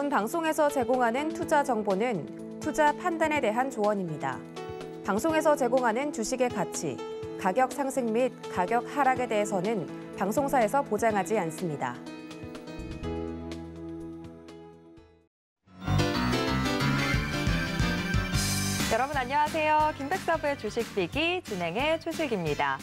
본 방송에서 제공하는 투자 정보는 투자 판단에 대한 조언입니다. 방송에서 제공하는 주식의 가치, 가격 상승 및 가격 하락에 대해서는 방송사에서 보장하지 않습니다. 여러분 안녕하세요. 김백서브의 주식비기 진행의 최실기입니다.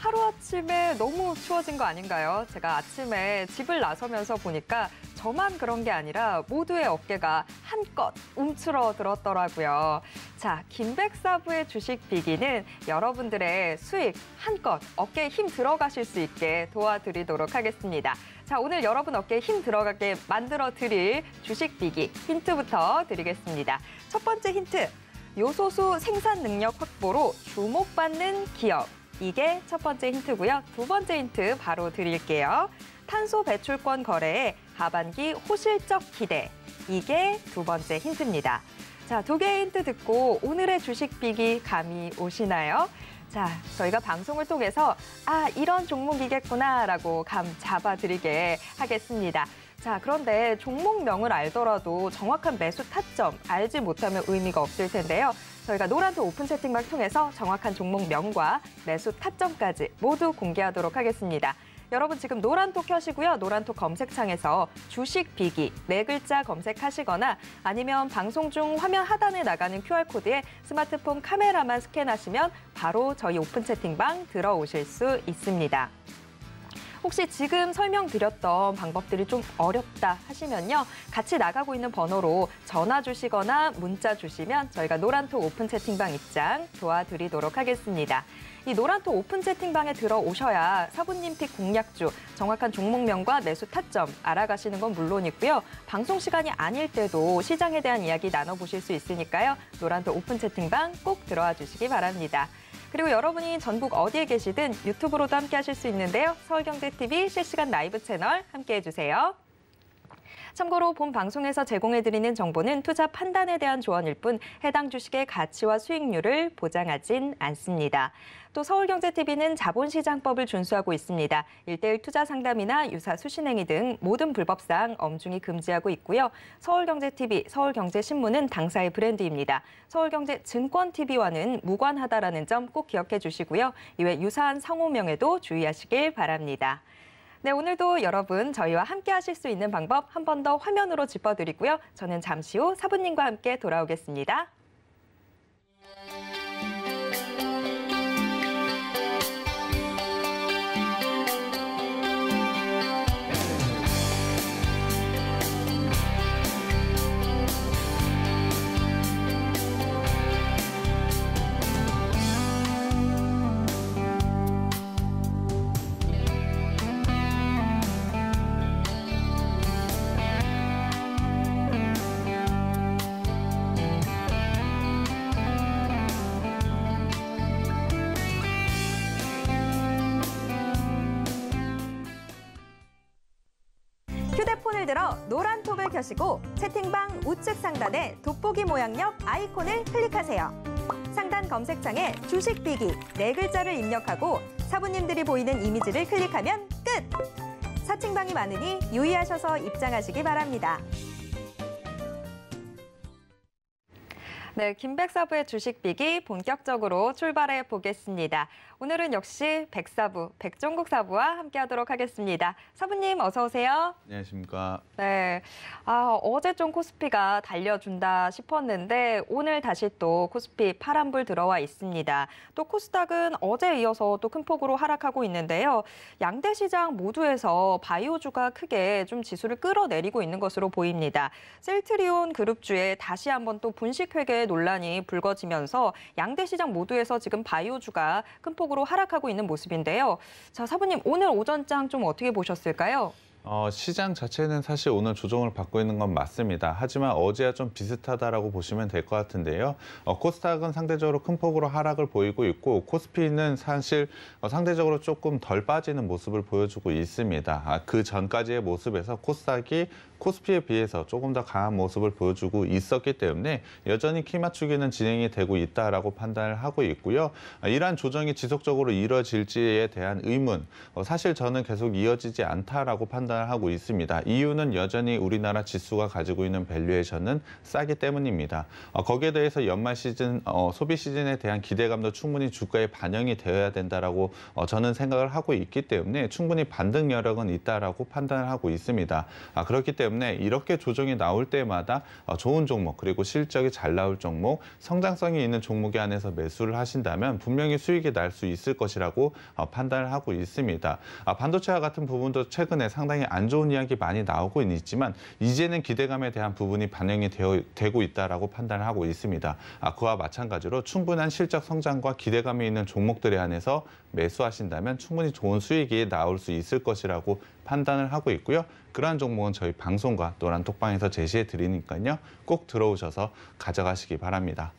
하루아침에 너무 추워진 거 아닌가요? 제가 아침에 집을 나서면서 보니까 저만 그런 게 아니라 모두의 어깨가 한껏 움츠러들었더라고요. 자, 김백사부의 주식 비기는 여러분들의 수익 한껏 어깨에 힘 들어가실 수 있게 도와드리도록 하겠습니다. 자, 오늘 여러분 어깨에 힘 들어가게 만들어 드릴 주식 비기 힌트부터 드리겠습니다. 첫 번째 힌트, 요소수 생산 능력 확보로 주목받는 기업. 이게 첫 번째 힌트고요. 두 번째 힌트 바로 드릴게요. 탄소 배출권 거래에 하반기 호실적 기대. 이게 두 번째 힌트입니다. 자, 두 개의 힌트 듣고 오늘의 주식 비기 감이 오시나요? 자, 저희가 방송을 통해서 아, 이런 종목이겠구나라고 감 잡아드리게 하겠습니다. 자, 그런데 종목명을 알더라도 정확한 매수 타점 알지 못하면 의미가 없을 텐데요. 저희가 노란톡 오픈 채팅방 통해서 정확한 종목명과 매수 타점까지 모두 공개하도록 하겠습니다. 여러분 지금 노란톡 켜시고요. 노란톡 검색창에서 주식 비기 네 글자 검색하시거나 아니면 방송 중 화면 하단에 나가는 QR코드에 스마트폰 카메라만 스캔하시면 바로 저희 오픈 채팅방 들어오실 수 있습니다. 혹시 지금 설명드렸던 방법들이 좀 어렵다 하시면요. 같이 나가고 있는 번호로 전화 주시거나 문자 주시면 저희가 노란톡 오픈 채팅방 입장 도와드리도록 하겠습니다. 이 노란톡 오픈 채팅방에 들어오셔야 사부님 픽 공략주, 정확한 종목명과 매수 타점 알아가시는 건물론있고요 방송 시간이 아닐 때도 시장에 대한 이야기 나눠보실 수 있으니까요. 노란톡 오픈 채팅방 꼭 들어와 주시기 바랍니다. 그리고 여러분이 전국 어디에 계시든 유튜브로도 함께 하실 수 있는데요. 서울경제TV 실시간 라이브 채널 함께 해주세요. 참고로 본 방송에서 제공해드리는 정보는 투자 판단에 대한 조언일 뿐 해당 주식의 가치와 수익률을 보장하진 않습니다. 또 서울경제TV는 자본시장법을 준수하고 있습니다. 일대일 투자 상담이나 유사 수신행위 등 모든 불법사항 엄중히 금지하고 있고요. 서울경제TV, 서울경제신문은 당사의 브랜드입니다. 서울경제증권TV와는 무관하다라는 점 꼭 기억해 주시고요. 이외 유사한 성호명에도 주의하시길 바랍니다. 네, 오늘도 여러분 저희와 함께 하실 수 있는 방법 한 번 더 화면으로 짚어드리고요. 저는 잠시 후 사부님과 함께 돌아오겠습니다. 들어 노란 톱을 켜시고 채팅방 우측 상단에 돋보기 모양역 아이콘을 클릭하세요. 상단 검색창에 주식 비기 네 글자를 입력하고 사부님들이 보이는 이미지를 클릭하면 끝! 사칭방이 많으니 유의하셔서 입장하시기 바랍니다. 네, 김백사부의 주식비기 본격적으로 출발해 보겠습니다. 오늘은 역시 백사부, 백종국 사부와 함께하도록 하겠습니다. 사부님 어서 오세요. 안녕하십니까. 네, 아, 어제 좀 코스피가 달려준다 싶었는데 오늘 다시 또 코스피 파란불 들어와 있습니다. 또 코스닥은 어제 이어서 또 큰 폭으로 하락하고 있는데요. 양대 시장 모두에서 바이오주가 크게 좀 지수를 끌어내리고 있는 것으로 보입니다. 셀트리온 그룹주에 다시 한번 또 분식회계 논란이 불거지면서 양대 시장 모두에서 지금 바이오주가 큰 폭으로 하락하고 있는 모습인데요. 자, 사부님 오늘 오전장 좀 어떻게 보셨을까요? 어, 시장 자체는 사실 오늘 조정을 받고 있는 건 맞습니다. 하지만 어제와 좀 비슷하다라고 보시면 될 것 같은데요. 어, 코스닥은 상대적으로 큰 폭으로 하락을 보이고 있고 코스피는 사실 어, 상대적으로 조금 덜 빠지는 모습을 보여주고 있습니다. 아, 그 전까지의 모습에서 코스닥이 코스피에 비해서 조금 더 강한 모습을 보여주고 있었기 때문에 여전히 키 맞추기는 진행이 되고 있다라고 판단을 하고 있고요. 아, 이러한 조정이 지속적으로 이뤄질지에 대한 의문, 어, 사실 저는 계속 이어지지 않다라고 판단. 판단하고 있습니다. 이유는 여전히 우리나라 지수가 가지고 있는 밸류에이션은 싸기 때문입니다. 어, 거기에 대해서 연말 시즌 어, 소비 시즌에 대한 기대감도 충분히 주가에 반영이 되어야 된다라고 어, 저는 생각을 하고 있기 때문에 충분히 반등 여력은 있다라고 판단을 하고 있습니다. 아, 그렇기 때문에 이렇게 조정이 나올 때마다 어, 좋은 종목 그리고 실적이 잘 나올 종목 성장성이 있는 종목에 한해서 매수를 하신다면 분명히 수익이 날 수 있을 것이라고 어, 판단을 하고 있습니다. 아, 반도체와 같은 부분도 최근에 상당히 굉장히 안 좋은 이야기 많이 나오고 있지만 이제는 기대감에 대한 부분이 반영이 되어, 되고 있다라고 판단을 하고 있습니다. 아, 그와 마찬가지로 충분한 실적 성장과 기대감이 있는 종목들에 한해서 매수하신다면 충분히 좋은 수익이 나올 수 있을 것이라고 판단을 하고 있고요. 그러한 종목은 저희 방송과 노란 톡방에서 제시해 드리니까요. 꼭 들어오셔서 가져가시기 바랍니다.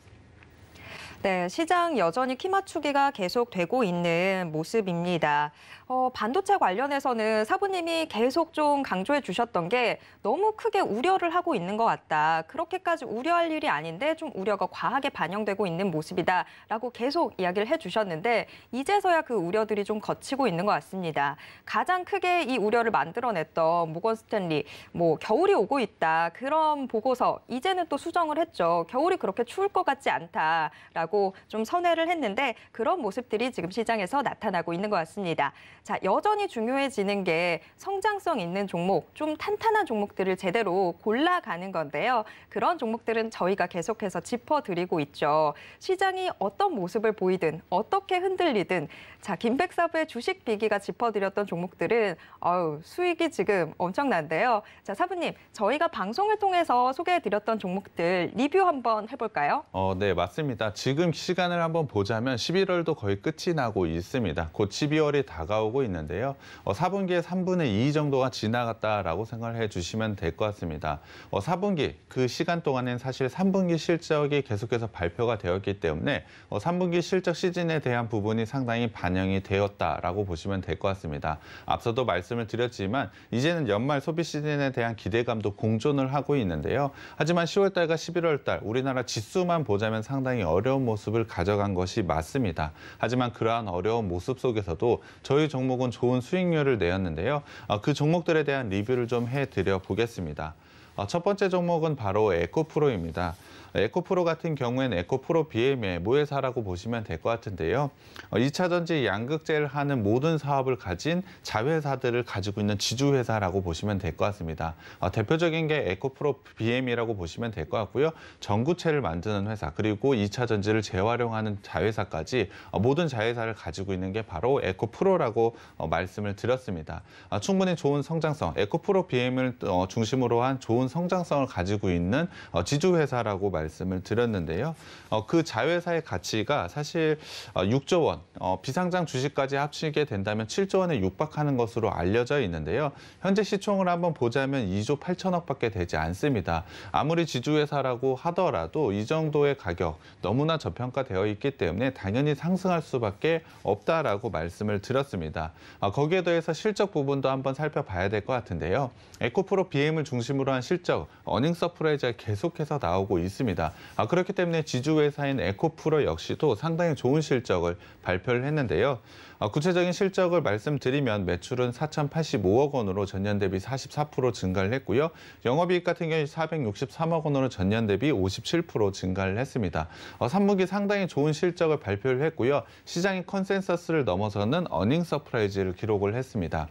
네, 시장 여전히 키 맞추기가 계속되고 있는 모습입니다. 어, 반도체 관련해서는 사부님이 계속 좀 강조해 주셨던 게 너무 크게 우려를 하고 있는 것 같다. 그렇게까지 우려할 일이 아닌데 좀 우려가 과하게 반영되고 있는 모습이다. 라고 계속 이야기를 해 주셨는데 이제서야 그 우려들이 좀 거치고 있는 것 같습니다. 가장 크게 이 우려를 만들어냈던 모건 스탠리, 뭐 겨울이 오고 있다. 그런 보고서 이제는 또 수정을 했죠. 겨울이 그렇게 추울 것 같지 않다라고 하고 좀 선회를 했는데 그런 모습들이 지금 시장에서 나타나고 있는 것 같습니다. 자, 여전히 중요해지는 게 성장성 있는 종목, 좀 탄탄한 종목들을 제대로 골라가는 건데요. 그런 종목들은 저희가 계속해서 짚어드리고 있죠. 시장이 어떤 모습을 보이든 어떻게 흔들리든 자, 김백사부의 주식 비기가 짚어드렸던 종목들은 어우, 수익이 지금 엄청난데요. 자, 사부님, 저희가 방송을 통해서 소개해드렸던 종목들 리뷰 한번 해볼까요? 어, 네, 맞습니다. 지금 지금 시간을 한번 보자면 11월도 거의 끝이 나고 있습니다. 곧 12월이 다가오고 있는데요. 어, 4분기의 3분의 2 정도가 지나갔다라고 생각을 해주시면 될 것 같습니다. 어, 4분기 그 시간 동안엔 사실 3분기 실적이 계속해서 발표가 되었기 때문에 어, 3분기 실적 시즌에 대한 부분이 상당히 반영이 되었다라고 보시면 될 것 같습니다. 앞서도 말씀을 드렸지만 이제는 연말 소비 시즌에 대한 기대감도 공존을 하고 있는데요. 하지만 10월달과 11월달 우리나라 지수만 보자면 상당히 어려운 모습을 가져간 것이 맞습니다. 하지만 그러한 어려운 모습 속에서도 저희 종목은 좋은 수익률을 내었는데요. 아, 그 종목들에 대한 리뷰를 좀 해드려 보겠습니다. 아, 첫 번째 종목은 바로 에코프로입니다. 에코프로 같은 경우에는 에코프로 BM의 모회사라고 보시면 될 것 같은데요. 2차 어, 전지 양극재를 하는 모든 사업을 가진 자회사들을 가지고 있는 지주회사라고 보시면 될 것 같습니다. 어, 대표적인 게 에코프로 BM이라고 보시면 될 것 같고요. 전구체를 만드는 회사 그리고 2차 전지를 재활용하는 자회사까지 어, 모든 자회사를 가지고 있는 게 바로 에코프로라고 말씀을 드렸습니다. 충분히 좋은 성장성, 에코프로 BM을 중심으로 한 좋은 성장성을 가지고 있는 지주회사라고 말씀드렸니다 말씀을 드렸는데요. 어, 그 자회사의 가치가 사실 6조 어, 원, 어, 비상장 주식까지 합치게 된다면 7조 원에 육박하는 것으로 알려져 있는데요. 현재 시총을 한번 보자면 2조 8천억밖에 되지 않습니다. 아무리 지주회사라고 하더라도 이 정도의 가격 너무나 저평가되어 있기 때문에 당연히 상승할 수밖에 없다라고 말씀을 드렸습니다. 어, 거기에 더해서 실적 부분도 한번 살펴봐야 될 것 같은데요. 에코프로 BM을 중심으로 한 실적, 어닝 서프라이즈가 계속해서 나오고 있습니다. 있습니다. 아, 그렇기 때문에 지주회사인 에코프로 역시도 상당히 좋은 실적을 발표를 했는데요. 아, 구체적인 실적을 말씀드리면 매출은 4,085억 원으로 전년 대비 44% 증가를 했고요. 영업이익 같은 경우 463억 원으로 전년 대비 57% 증가를 했습니다. 어, 3분기 상당히 좋은 실적을 발표를 했고요. 시장의 컨센서스를 넘어서는 어닝 서프라이즈를 기록을 했습니다.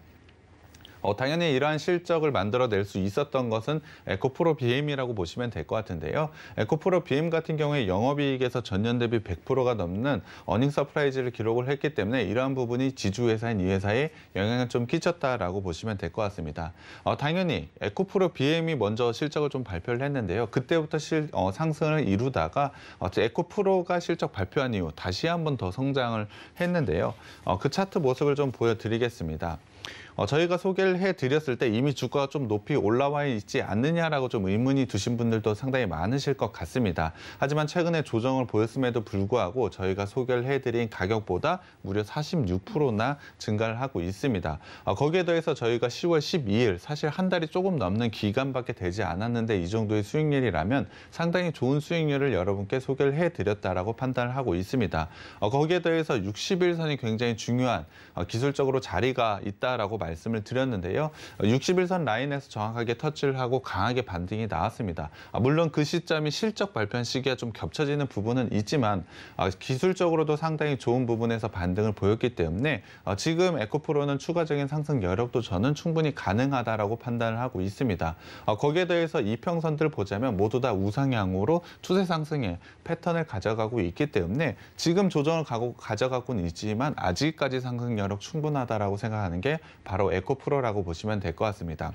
어, 당연히 이러한 실적을 만들어낼 수 있었던 것은 에코프로 BM이라고 보시면 될 것 같은데요. 에코프로 BM 같은 경우에 영업이익에서 전년 대비 100%가 넘는 어닝 서프라이즈를 기록을 했기 때문에 이러한 부분이 지주회사인 이 회사에 영향을 좀 끼쳤다라고 보시면 될 것 같습니다. 어, 당연히 에코프로 BM이 먼저 실적을 좀 발표를 했는데요. 그때부터 실, 어, 상승을 이루다가 에코프로가 실적 발표한 이후 다시 한 번 더 성장을 했는데요. 어, 그 차트 모습을 좀 보여드리겠습니다. 어, 저희가 소개를 해드렸을 때 이미 주가가 좀 높이 올라와 있지 않느냐라고 좀 의문이 두신 분들도 상당히 많으실 것 같습니다. 하지만 최근에 조정을 보였음에도 불구하고 저희가 소개를 해드린 가격보다 무려 46%나 증가를 하고 있습니다. 어, 거기에 더해서 저희가 10월 12일 사실 한 달이 조금 넘는 기간밖에 되지 않았는데 이 정도의 수익률이라면 상당히 좋은 수익률을 여러분께 소개를 해드렸다라고 판단을 하고 있습니다. 어, 거기에 더해서 60일선이 굉장히 중요한 어, 기술적으로 자리가 있다라고 말씀을 드렸는데요. 61선 어, 라인에서 정확하게 터치를 하고 강하게 반등이 나왔습니다. 아, 물론 그 시점이 실적 발표 시기가좀 겹쳐지는 부분은 있지만 아, 기술적으로도 상당히 좋은 부분에서 반등을 보였기 때문에 어, 지금 에코프로는 추가적인 상승 여력도 저는 충분히 가능하다라고 판단을 하고 있습니다. 어, 거기에 대해서 이평선들 보자면 모두 다 우상향으로 추세 상승의 패턴을 가져가고 있기 때문에 지금 조정을 가고 가져가고는 있지만 아직까지 상승 여력 충분하다라고 생각하는 게 바로 에코프로라고 보시면 될 것 같습니다.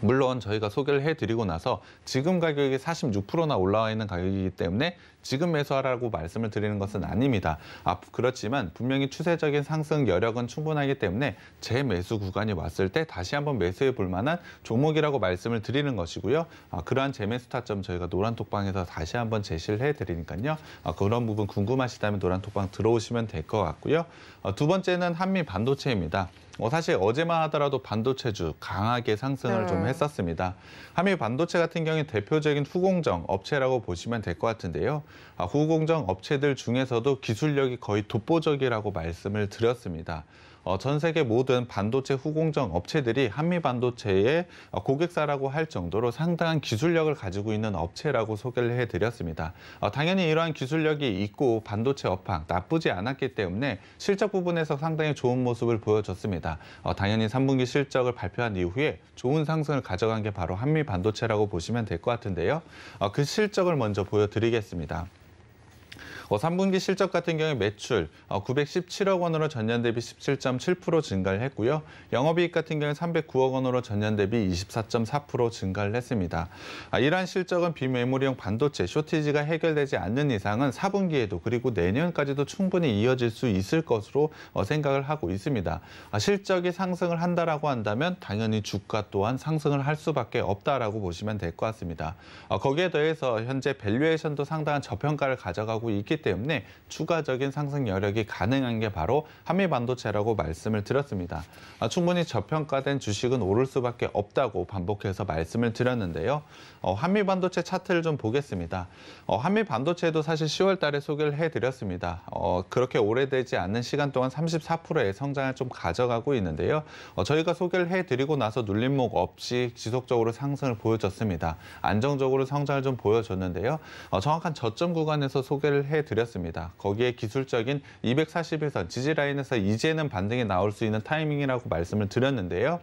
물론 저희가 소개를 해드리고 나서 지금 가격이 46%나 올라와 있는 가격이기 때문에 지금 매수하라고 말씀을 드리는 것은 아닙니다. 아, 그렇지만 분명히 추세적인 상승 여력은 충분하기 때문에 재매수 구간이 왔을 때 다시 한번 매수해 볼 만한 종목이라고 말씀을 드리는 것이고요. 아, 그러한 재매수 타점 저희가 노란톡방에서 다시 한번 제시를 해드리니까요. 아, 그런 부분 궁금하시다면 노란톡방 들어오시면 될 것 같고요. 아, 두 번째는 한미 반도체입니다. 어, 사실 어제만 하더라도 반도체주 강하게 상승을 네. 좀 했었습니다. 한미 반도체 같은 경우에 대표적인 후공정 업체라고 보시면 될 것 같은데요. 아, 후공정 업체들 중에서도 기술력이 거의 독보적이라고 말씀을 드렸습니다. 어, 전 세계 모든 반도체 후공정 업체들이 한미 반도체의 고객사라고 할 정도로 상당한 기술력을 가지고 있는 업체라고 소개를 해드렸습니다. 어, 당연히 이러한 기술력이 있고 반도체 업황 나쁘지 않았기 때문에 실적 부분에서 상당히 좋은 모습을 보여줬습니다. 어, 당연히 3분기 실적을 발표한 이후에 좋은 상승을 가져간 게 바로 한미 반도체라고 보시면 될 것 같은데요. 그 실적을 먼저 보여드리겠습니다. 3분기 어, 실적 같은 경우 에 매출 917억 어, 원으로 전년 대비 17.7% 증가를 했고요. 영업이익 같은 경우 309억 원으로 전년 대비 24.4% 증가를 했습니다. 아, 이러한 실적은 비메모리용 반도체 쇼티지가 해결되지 않는 이상은 4분기에도 그리고 내년까지도 충분히 이어질 수 있을 것으로 어, 생각을 하고 있습니다. 아, 실적이 상승을 한다라고 한다면 당연히 주가 또한 상승을 할 수밖에 없다라고 보시면 될 것 같습니다. 거기에 더해서 현재 밸류에이션도 상당한 저평가를 가져가고 있기 있기 때문에 추가적인 상승 여력이 가능한 게 바로 한미 반도체라고 말씀을 드렸습니다. 아, 충분히 저평가된 주식은 오를 수밖에 없다고 반복해서 말씀을 드렸는데요. 어, 한미 반도체 차트를 좀 보겠습니다. 어, 한미 반도체도 사실 10월 달에 소개를 해드렸습니다. 어, 그렇게 오래되지 않는 시간 동안 34%의 성장을 좀 가져가고 있는데요. 저희가 소개를 해드리고 나서 눌림목 없이 지속적으로 상승을 보여줬습니다. 안정적으로 성장을 좀 보여줬는데요. 정확한 저점 구간에서 소개를 해드렸습니다 드렸습니다 거기에 기술적인 241선 지지라인에서 이제는 반등이 나올 수 있는 타이밍이라고 말씀을 드렸는데요.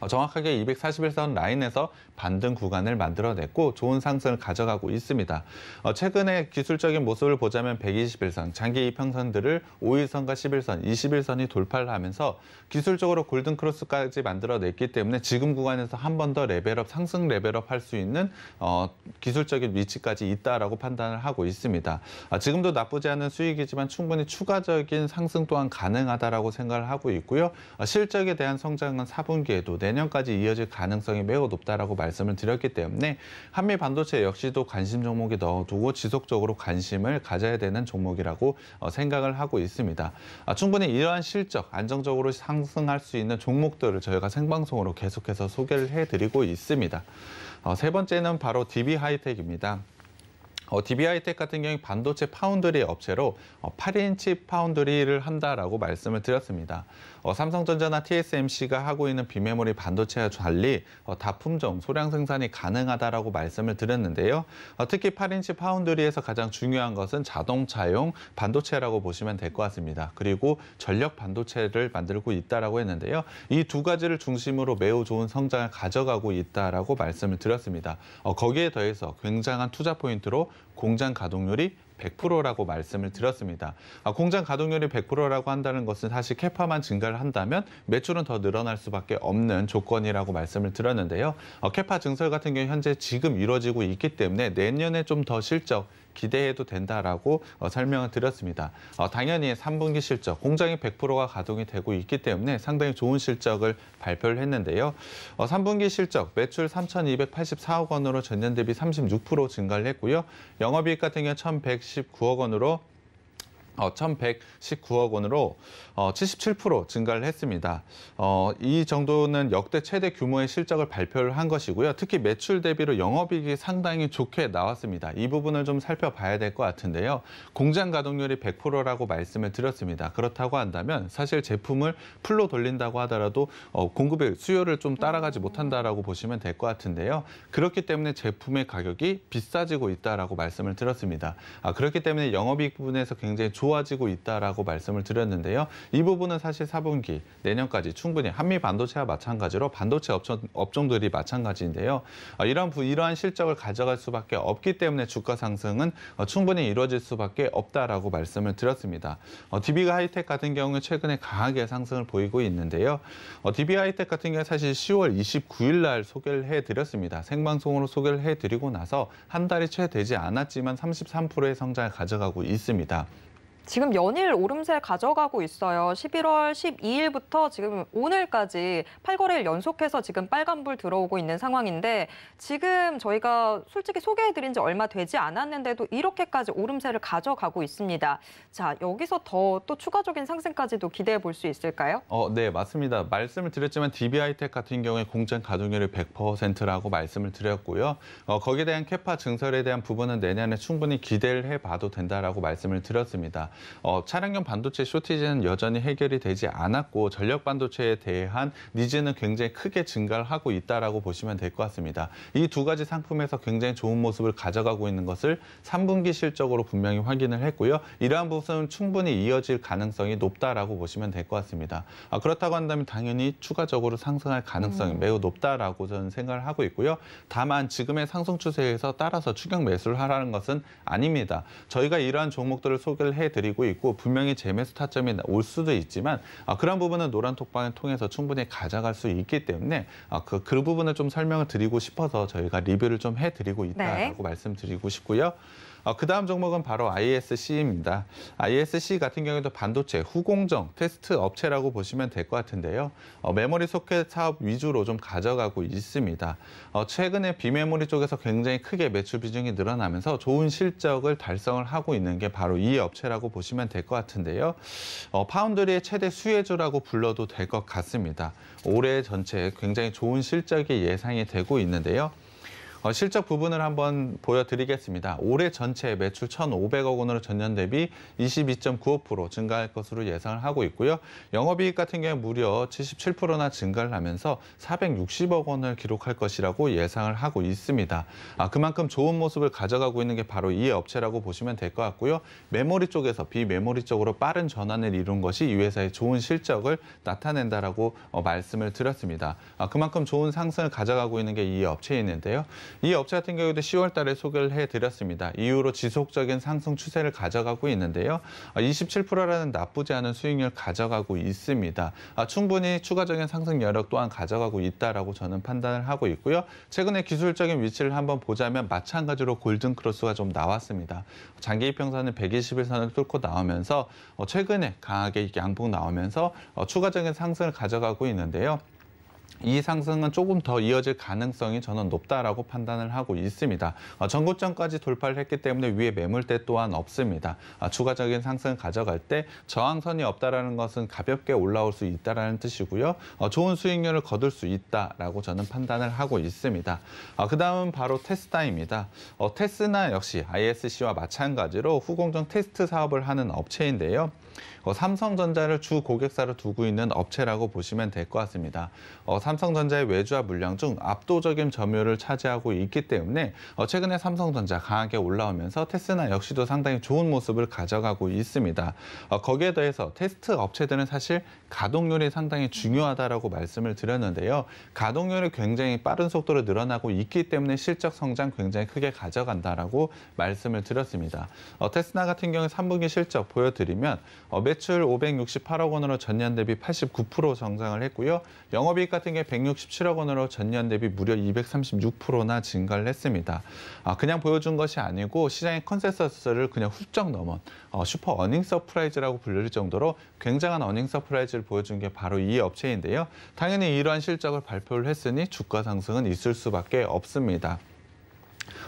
어, 정확하게 241선 라인에서 반등 구간을 만들어냈고 좋은 상승을 가져가고 있습니다. 어, 최근에 기술적인 모습을 보자면 121선, 장기 이평선들을 5일선과 11선, 21선이 돌파를 하면서 기술적으로 골든크로스까지 만들어냈기 때문에 지금 구간에서 한 번 더 레벨업, 상승 레벨업 할 수 있는 어, 기술적인 위치까지 있다라고 판단을 하고 있습니다. 아, 지금도 나쁘지 않은 수익이지만 충분히 추가적인 상승 또한 가능하다라고 생각을 하고 있고요. 실적에 대한 성장은 4분기에도 내년까지 이어질 가능성이 매우 높다라고 말씀을 드렸기 때문에 한미 반도체 역시도 관심 종목에 넣어두고 지속적으로 관심을 가져야 되는 종목이라고 어, 생각을 하고 있습니다. 아, 충분히 이러한 실적 안정적으로 상승할 수 있는 종목들을 저희가 생방송으로 계속해서 소개를 해드리고 있습니다. 어, 세 번째는 바로 DB 하이텍입니다. 어, DB하이텍 같은 경우 반도체 파운드리 업체로 어, 8인치 파운드리를 한다라고 말씀을 드렸습니다. 어, 삼성전자나 TSMC가 하고 있는 비메모리 반도체와 달리 어, 다품종 소량 생산이 가능하다라고 말씀을 드렸는데요. 어, 특히 8인치 파운드리에서 가장 중요한 것은 자동차용 반도체라고 보시면 될 것 같습니다. 그리고 전력 반도체를 만들고 있다라고 했는데요. 이 두 가지를 중심으로 매우 좋은 성장을 가져가고 있다라고 말씀을 드렸습니다. 어, 거기에 더해서 굉장한 투자 포인트로 공장 가동률이 100%라고 말씀을 드렸습니다. 아, 공장 가동률이 100%라고 한다는 것은 사실 캐파만 증가를 한다면 매출은 더 늘어날 수밖에 없는 조건이라고 말씀을 드렸는데요. 어, 캐파 증설 같은 경우 현재 지금 이루어지고 있기 때문에 내년에 좀 더 실적 기대해도 된다라고 어, 설명을 드렸습니다. 어, 당연히 3분기 실적, 공장이 100%가 가동이 되고 있기 때문에 상당히 좋은 실적을 발표를 했는데요. 어, 3분기 실적, 매출 3,284억 원으로 전년 대비 36% 증가를 했고요. 영업이익 같은 경우 1,119억 원으로 1,119억 어, 원으로 77% 어, 증가를 했습니다. 어, 이 정도는 역대 최대 규모의 실적을 발표를 한 것이고요. 특히 매출 대비로 영업이익이 상당히 좋게 나왔습니다. 이 부분을 좀 살펴봐야 될 것 같은데요. 공장 가동률이 100%라고 말씀을 드렸습니다. 그렇다고 한다면 사실 제품을 풀로 돌린다고 하더라도 공급의 수요를 좀 따라가지 못한다라고 보시면 될 것 같은데요. 그렇기 때문에 제품의 가격이 비싸지고 있다라고 말씀을 드렸습니다. 아, 그렇기 때문에 영업이익 부분에서 굉장히 좋 좋아지고 있다라고 말씀을 드렸는데요. 이 부분은 사실 4분기 내년까지 충분히 한미 반도체와 마찬가지로 반도체 업종, 업종들이 마찬가지인데요. 아, 이런 러 이러한 실적을 가져갈 수밖에 없기 때문에 주가 상승은 어, 충분히 이루어질 수밖에 없다라고 말씀을 드렸습니다. 어, 디비가 하이텍 같은 경우는 최근에 강하게 상승을 보이고 있는데요. DB 어, 하이텍 같은 경우는 사실 10월 29일 날 소개를 해드렸습니다. 생방송으로 소개를 해드리고 나서 한 달이 채 되지 않았지만 33%의 성장을 가져가고 있습니다. 지금 연일 오름세 가져가고 있어요. 11월 12일부터 지금 오늘까지 8거래일 연속해서 지금 빨간불 들어오고 있는 상황인데 지금 저희가 솔직히 소개해드린 지 얼마 되지 않았는데도 이렇게까지 오름세를 가져가고 있습니다. 자, 여기서 더 또 추가적인 상승까지도 기대해 볼 수 있을까요? 어, 네, 맞습니다. 말씀을 드렸지만 DB하이텍 같은 경우에 공장 가동률이 100%라고 말씀을 드렸고요. 어, 거기에 대한 캐파 증설에 대한 부분은 내년에 충분히 기대를 해봐도 된다라고 말씀을 드렸습니다. 어, 차량용 반도체 쇼티지는 여전히 해결이 되지 않았고 전력 반도체에 대한 니즈는 굉장히 크게 증가를 하고 있다라고 보시면 될 것 같습니다. 이 두 가지 상품에서 굉장히 좋은 모습을 가져가고 있는 것을 3분기 실적으로 분명히 확인을 했고요. 이러한 부분은 충분히 이어질 가능성이 높다라고 보시면 될 것 같습니다. 아, 그렇다고 한다면 당연히 추가적으로 상승할 가능성이 음. 매우 높다라고 저는 생각을 하고 있고요. 다만 지금의 상승 추세에서 따라서 추격 매수를 하라는 것은 아닙니다. 저희가 이러한 종목들을 소개를 해드리 내리고 있고 분명히 재매수 타점이 올 수도 있지만 아, 그런 부분은 노란 톡방을 통해서 충분히 가져갈 수 있기 때문에 아, 그, 그 부분을 좀 설명을 드리고 싶어서 저희가 리뷰를 좀 해드리고 있다라고 네. 말씀드리고 싶고요. 어, 그 다음 종목은 바로 ISC입니다. ISC 같은 경우에도 반도체, 후공정, 테스트 업체라고 보시면 될 것 같은데요. 어, 메모리 소켓 사업 위주로 좀 가져가고 있습니다. 어, 최근에 비메모리 쪽에서 굉장히 크게 매출 비중이 늘어나면서 좋은 실적을 달성을 하고 있는 게 바로 이 업체라고 보시면 될 것 같은데요. 어, 파운드리의 최대 수혜주라고 불러도 될 것 같습니다. 올해 전체 굉장히 좋은 실적이 예상이 되고 있는데요. 어, 실적 부분을 한번 보여드리겠습니다. 올해 전체 매출 1,500억 원으로 전년 대비 22.95% 증가할 것으로 예상을 하고 있고요. 영업이익 같은 경우에 무려 77%나 증가를 하면서 460억 원을 기록할 것이라고 예상을 하고 있습니다. 아, 그만큼 좋은 모습을 가져가고 있는 게 바로 이 업체라고 보시면 될 것 같고요. 메모리 쪽에서 비메모리 쪽으로 빠른 전환을 이룬 것이 이 회사의 좋은 실적을 나타낸다라고 어, 말씀을 드렸습니다. 아, 그만큼 좋은 상승을 가져가고 있는 게이업체인데요 이 업체 같은 경우도 10월 달에 소개를 해드렸습니다. 이후로 지속적인 상승 추세를 가져가고 있는데요. 27%라는 아, 나쁘지 않은 수익률 가져가고 있습니다. 아, 충분히 추가적인 상승 여력 또한 가져가고 있다라고 저는 판단을 하고 있고요. 최근에 기술적인 위치를 한번 보자면 마찬가지로 골든 크로스가 좀 나왔습니다. 장기 입평선은 121선을 뚫고 나오면서 어, 최근에 강하게 양봉 나오면서 어, 추가적인 상승을 가져가고 있는데요. 이 상승은 조금 더 이어질 가능성이 저는 높다라고 판단을 하고 있습니다. 어, 전고점까지 돌파를 했기 때문에 위에 매물대 또한 없습니다. 아, 추가적인 상승을 가져갈 때 저항선이 없다라는 것은 가볍게 올라올 수 있다라는 뜻이고요. 어, 좋은 수익률을 거둘 수 있다라고 저는 판단을 하고 있습니다. 아, 그 다음은 바로 테스다입니다. 어, 테스나 역시 ISC와 마찬가지로 후공정 테스트 사업을 하는 업체인데요. 삼성전자를 주 고객사로 두고 있는 업체라고 보시면 될 것 같습니다. 삼성전자의 외주화 물량 중 압도적인 점유율을 차지하고 있기 때문에 어, 최근에 삼성전자 강하게 올라오면서 테스나 역시도 상당히 좋은 모습을 가져가고 있습니다. 어, 거기에 더해서 테스트 업체들은 사실 가동률이 상당히 중요하다라고 말씀을 드렸는데요. 가동률이 굉장히 빠른 속도로 늘어나고 있기 때문에 실적 성장 굉장히 크게 가져간다라고 말씀을 드렸습니다. 어, 테스나 같은 경우 3분기 실적 보여드리면 매출 568억 원으로 전년 대비 89% 성장을 했고요. 영업이익 같은 경우 총액의 167억 원으로 전년 대비 무려 236%나 증가를 했습니다. 아, 그냥 보여준 것이 아니고 시장의 컨센서스를 그냥 훌쩍 넘은 어, 슈퍼 어닝 서프라이즈라고 불릴 정도로 굉장한 어닝 서프라이즈를 보여준 게 바로 이 업체인데요. 당연히 이러한 실적을 발표를 했으니 주가 상승은 있을 수밖에 없습니다.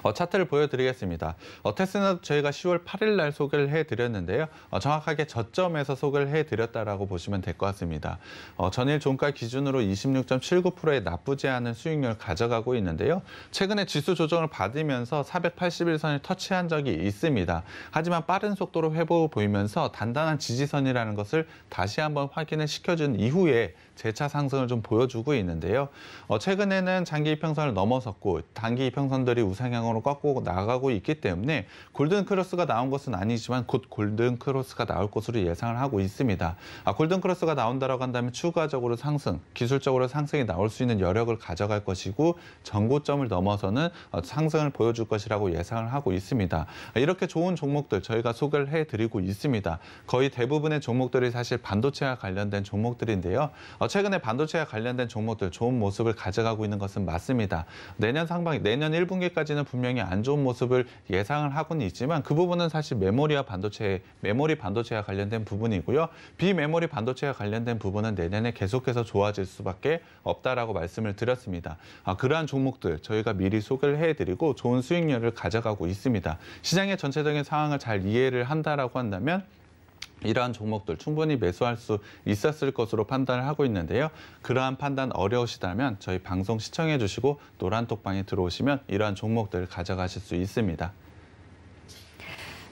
어, 차트를 보여드리겠습니다. 어, 테스는 저희가 10월 8일 날 소개를 해드렸는데요. 어, 정확하게 저점에서 소개를 해드렸다라고 보시면 될 것 같습니다. 어, 전일 종가 기준으로 26.79%의 나쁘지 않은 수익률 을 가져가고 있는데요. 최근에 지수 조정을 받으면서 481선을 터치한 적이 있습니다. 하지만 빠른 속도로 회복을 보이면서 단단한 지지선이라는 것을 다시 한번 확인을 시켜준 이후에 재차 상승을 좀 보여주고 있는데요. 어, 최근에는 장기 이평선을 넘어섰고 단기 이평선들이 우상향으로 꺾고 나가고 있기 때문에 골든 크로스가 나온 것은 아니지만 곧 골든 크로스가 나올 것으로 예상을 하고 있습니다. 아, 골든 크로스가 나온다라고 한다면 추가적으로 상승, 기술적으로 상승이 나올 수 있는 여력을 가져갈 것이고 전고점을 넘어서는 어, 상승을 보여줄 것이라고 예상을 하고 있습니다. 아, 이렇게 좋은 종목들 저희가 소개를 해드리고 있습니다. 거의 대부분의 종목들이 사실 반도체와 관련된 종목들인데요. 어, 최근에 반도체와 관련된 종목들 좋은 모습을 가져가고 있는 것은 맞습니다. 내년 상반기, 내년 1분기까지는 분명히 안 좋은 모습을 예상을 하고는 있지만 그 부분은 사실 메모리와 반도체, 메모리 반도체와 관련된 부분이고요. 비메모리 반도체와 관련된 부분은 내년에 계속해서 좋아질 수밖에 없다라고 말씀을 드렸습니다. 아, 그러한 종목들 저희가 미리 소개를 해드리고 좋은 수익률을 가져가고 있습니다. 시장의 전체적인 상황을 잘 이해를 한다라고 한다면 이러한 종목들 충분히 매수할 수 있었을 것으로 판단을 하고 있는데요. 그러한 판단 어려우시다면 저희 방송 시청해 주시고 노란톡방에 들어오시면 이러한 종목들을 가져가실 수 있습니다.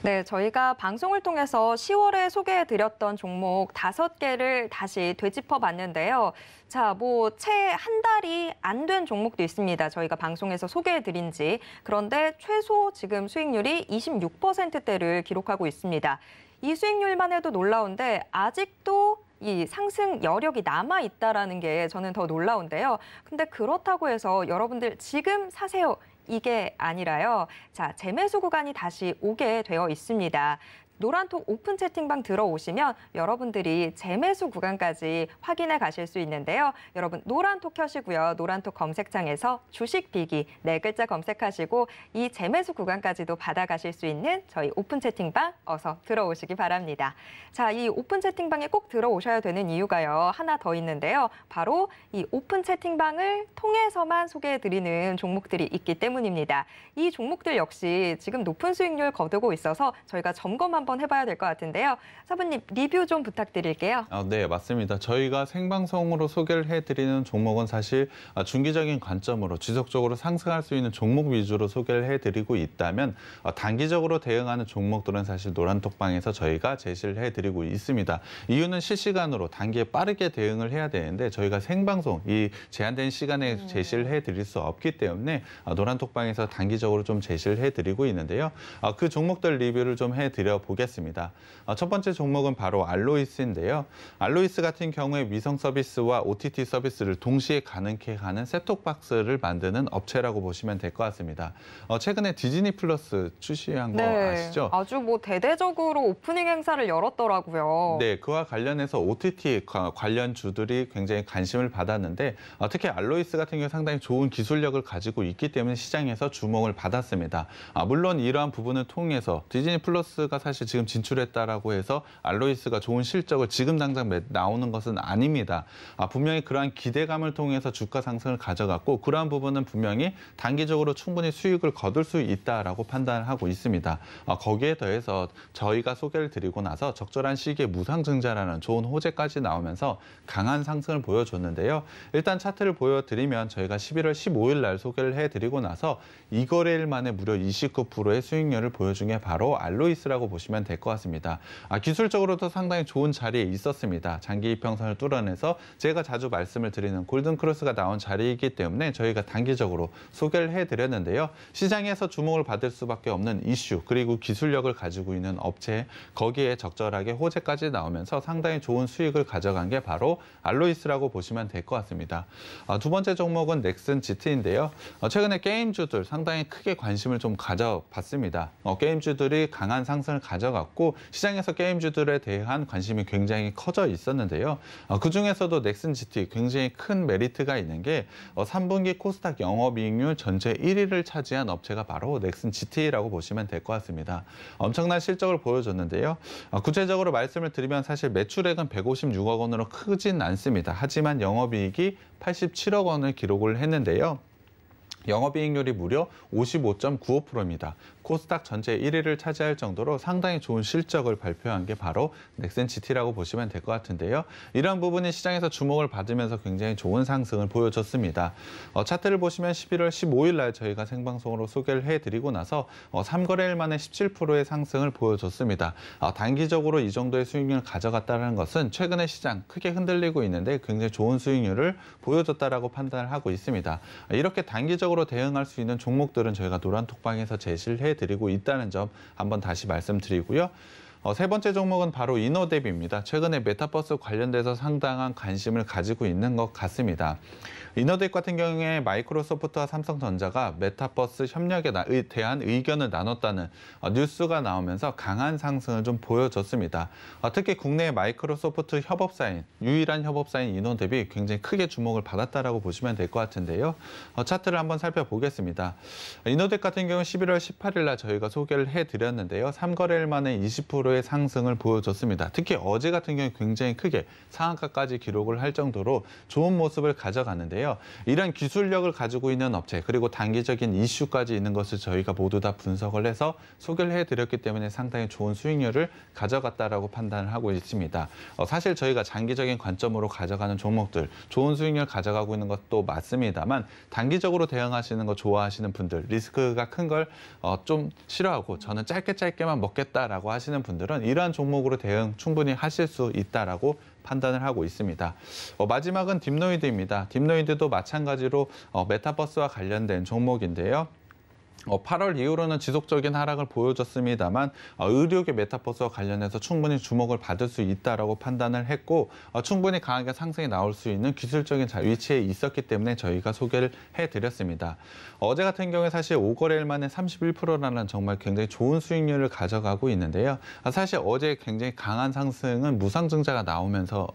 네, 저희가 방송을 통해서 10월에 소개해드렸던 종목 5개를 다시 되짚어봤는데요. 자, 뭐채 한 달이 안 된 종목도 있습니다. 저희가 방송에서 소개해드린 지. 그런데 최소 지금 수익률이 26%대를 기록하고 있습니다. 이 수익률만 해도 놀라운데 아직도 이 상승 여력이 남아 있다라는 게 저는 더 놀라운데요. 근데 그렇다고 해서 여러분들 지금 사세요. 이게 아니라요. 자, 재매수 구간이 다시 오게 되어 있습니다. 노란톡 오픈 채팅방 들어오시면 여러분들이 재매수 구간까지 확인해 가실 수 있는데요. 여러분 노란톡 켜시고요. 노란톡 검색창에서 주식 비기 네 글자 검색하시고 이 재매수 구간까지도 받아가실 수 있는 저희 오픈 채팅방 어서 들어오시기 바랍니다. 자, 이 오픈 채팅방에 꼭 들어오셔야 되는 이유가요. 하나 더 있는데요. 바로 이 오픈 채팅방을 통해서만 소개해 드리는 종목들이 있기 때문입니다. 이 종목들 역시 지금 높은 수익률 거두고 있어서 저희가 점검 한 한번 해봐야 될것 같은데요. 사부님 리뷰 좀 부탁드릴게요. 아, 네, 맞습니다. 저희가 생방송으로 소개를 해드리는 종목은 사실 아, 중기적인 관점으로 지속적으로 상승할 수 있는 종목 위주로 소개를 해드리고 있다면 아, 단기적으로 대응하는 종목들은 사실 노란톡방에서 저희가 제시를 해드리고 있습니다. 이유는 실시간으로 단기에 빠르게 대응을 해야 되는데 저희가 생방송 이 제한된 시간에 음. 제시를 해드릴 수 없기 때문에 아, 노란톡방에서 단기적으로 좀 제시를 해드리고 있는데요. 그 종목들 리뷰를 좀 해드려 보겠습니다. 보겠습니다. 어, 첫 번째 종목은 바로 알로이스인데요. 알로이스 같은 경우에 위성 서비스와 OTT 서비스를 동시에 가능케 하는 셋톱박스를 만드는 업체라고 보시면 될 것 같습니다. 어, 최근에 디즈니 플러스 출시한 거 네, 아시죠? 아주 뭐 대대적으로 오프닝 행사를 열었더라고요. 네, 그와 관련해서 OTT 관련 주들이 굉장히 관심을 받았는데 어, 특히 알로이스 같은 경우 상당히 좋은 기술력을 가지고 있기 때문에 시장에서 주목을 받았습니다. 아, 물론 이러한 부분을 통해서 디즈니 플러스가 사실 지금 진출했다라고 해서 알로이스가 좋은 실적을 지금 당장 나오는 것은 아닙니다. 아, 분명히 그러한 기대감을 통해서 주가 상승을 가져갔고 그러한 부분은 분명히 단기적으로 충분히 수익을 거둘 수 있다라고 판단 하고 있습니다. 아, 거기에 더해서 저희가 소개를 드리고 나서 적절한 시기에 무상증자라는 좋은 호재까지 나오면서 강한 상승을 보여줬는데요. 일단 차트를 보여드리면 저희가 11월 15일 날 소개를 해드리고 나서 이거래일 만에 무려 29%의 수익률을 보여준 게 바로 알로이스라고 보시면 보시면 될것 같습니다. 아, 기술적으로도 상당히 좋은 자리에 있었습니다. 장기 이평선을 뚫어내서 제가 자주 말씀을 드리는 골든크로스가 나온 자리이기 때문에 저희가 단기적으로 소개를 해드렸는데요. 시장에서 주목을 받을 수밖에 없는 이슈 그리고 기술력을 가지고 있는 업체 거기에 적절하게 호재까지 나오면서 상당히 좋은 수익을 가져간 게 바로 알로이스라고 보시면 될 것 같습니다. 아, 두 번째 종목은 넥슨 GT인데요. 어, 최근에 게임주들 상당히 크게 관심을 좀 가져봤습니다. 어, 게임주들이 강한 상승을 가져 가져갔고 시장에서 게임주들에 대한 관심이 굉장히 커져 있었는데요. 어, 그중에서도 넥슨 GT 굉장히 큰 메리트가 있는 게 3분기 어, 코스닥 영업이익률 전체 1위를 차지한 업체가 바로 넥슨 GT라고 보시면 될 것 같습니다. 엄청난 실적을 보여줬는데요. 어, 구체적으로 말씀을 드리면 사실 매출액은 156억 원으로 크진 않습니다. 하지만 영업이익이 87억 원을 기록을 했는데요. 영업이익률이 무려 55.95%입니다. 코스닥 전체 1위를 차지할 정도로 상당히 좋은 실적을 발표한 게 바로 넥센 GT라고 보시면 될 것 같은데요. 이런 부분이 시장에서 주목을 받으면서 굉장히 좋은 상승을 보여줬습니다. 어, 차트를 보시면 11월 15일 날 저희가 생방송으로 소개를 해드리고 나서 어, 3거래일 만에 17%의 상승을 보여줬습니다. 어, 단기적으로 이 정도의 수익률을 가져갔다는 것은 최근에 시장 크게 흔들리고 있는데 굉장히 좋은 수익률을 보여줬다라고 판단을 하고 있습니다. 이렇게 단기적으로 대응할 수 있는 종목들은 저희가 노란 톡방에서 제시를 해드 피해드리고 있다는 점 한번 다시 말씀드리고요. 어, 세 번째 종목은 바로 이허 대비입니다. 최근에 메타버스 관련돼서 상당한 관심을 가지고 있는 것 같습니다. 이허 대비 같은 경우에 마이크로소프트와 삼성전자가 메타버스 협력에 나, 대한 의견을 나눴다는 어, 뉴스가 나오면서 강한 상승을 좀 보여줬습니다. 어, 특히 국내 마이크로소프트 협업사인 유일한 협업사인 이허 대비 굉장히 크게 주목을 받았다라고 보시면 될 것 같은데요. 어, 차트를 한번 살펴보겠습니다. 인허대 같은 경우 11월 18일 날 저희가 소개를 해드렸는데요. 3거래일 만에 20% 정도로의 상승을 보여줬습니다. 특히 어제 같은 경우 에 굉장히 크게 상한가까지 기록을 할 정도로 좋은 모습을 가져갔는데요 이런 기술력을 가지고 있는 업체 그리고 단기적인 이슈까지 있는 것을 저희가 모두 다 분석을 해서 소개를 해드렸기 때문에 상당히 좋은 수익률을 가져갔다라고 판단을 하고 있습니다. 어, 사실 저희가 장기적인 관점으로 가져가는 종목들 좋은 수익률 가져가고 있는 것도 맞습니다만 단기적으로 대응하시는 거 좋아하시는 분들 리스크가 큰 걸좀 어, 싫어하고 저는 짧게 짧게만 먹겠다라고 하시는 분들 분들은 이러한 종목으로 대응 충분히 하실 수 있다라고 판단을 하고 있습니다. 어, 마지막은 딥노이드입니다. 딥노이드도 마찬가지로 어, 메타버스와 관련된 종목인데요. 8월 어, 이후로는 지속적인 하락을 보여줬습니다만 어, 의료계 메타버스와 관련해서 충분히 주목을 받을 수 있다라고 판단을 했고 어, 충분히 강하게 상승이 나올 수 있는 기술적인 위치에 있었기 때문에 저희가 소개를 해드렸습니다. 어제 같은 경우에 사실 5거래일 만에 31%라는 정말 굉장히 좋은 수익률을 가져가고 있는데요. 아, 사실 어제 굉장히 강한 상승은 무상증자가 나오면서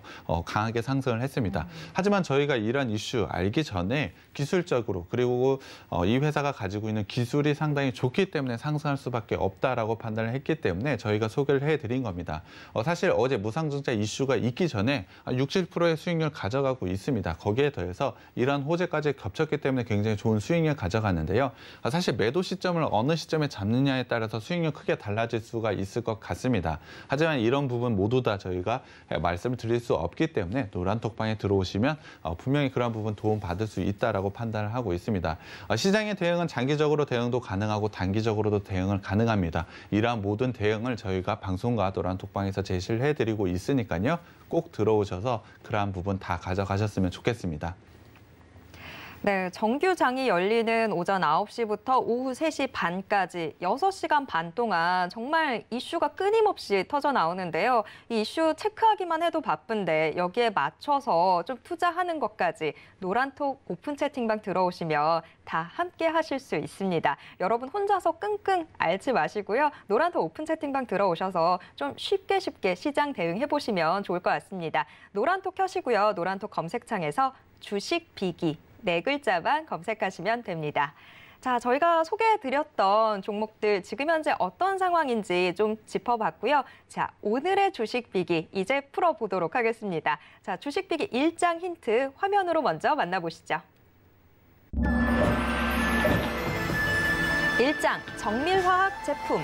강하게 상승을 했습니다. 하지만 저희가 이러한 이슈 알기 전에 기술적으로 그리고 이 회사가 가지고 있는 기술 수율이 상당히 좋기 때문에 상승할 수밖에 없다라고 판단을 했기 때문에 저희가 소개를 해드린 겁니다. 어, 사실 어제 무상증자 이슈가 있기 전에 6 7의 수익률 가져가고 있습니다. 거기에 더해서 이런 호재까지 겹쳤기 때문에 굉장히 좋은 수익률 가져갔는데요 아, 사실 매도 시점을 어느 시점에 잡느냐에 따라서 수익률 크게 달라질 수가 있을 것 같습니다. 하지만 이런 부분 모두 다 저희가 말씀을 드릴 수 없기 때문에 노란 톡방에 들어오시면 어, 분명히 그런 부분 도움 받을 수 있다라고 판단을 하고 있습니다. 어, 시장의 대응은 장기적으로 대응 대응도 가능하고 단기적으로도 대응을 가능합니다. 이러한 모든 대응을 저희가 방송과 노란 톡방에서 제시를 해드리고 있으니까요. 꼭 들어오셔서 그러한 부분 다 가져가셨으면 좋겠습니다. 네, 정규장이 열리는 오전 9시부터 오후 3시 반까지 6시간 반 동안 정말 이슈가 끊임없이 터져 나오는데요. 이 이슈 체크하기만 해도 바쁜데 여기에 맞춰서 좀 투자하는 것까지 노란톡 오픈 채팅방 들어오시면 다 함께 하실 수 있습니다. 여러분 혼자서 끙끙 앓지 마시고요. 노란톡 오픈 채팅방 들어오셔서 좀 쉽게 쉽게 시장 대응해 보시면 좋을 것 같습니다. 노란톡 켜시고요. 노란톡 검색창에서 주식 비기 네 글자만 검색하시면 됩니다. 자, 저희가 소개해드렸던 종목들 지금 현재 어떤 상황인지 좀 짚어봤고요. 자, 오늘의 주식 비기 이제 풀어보도록 하겠습니다. 자, 주식 비기 1장 힌트 화면으로 먼저 만나보시죠. 1장 정밀화학 제품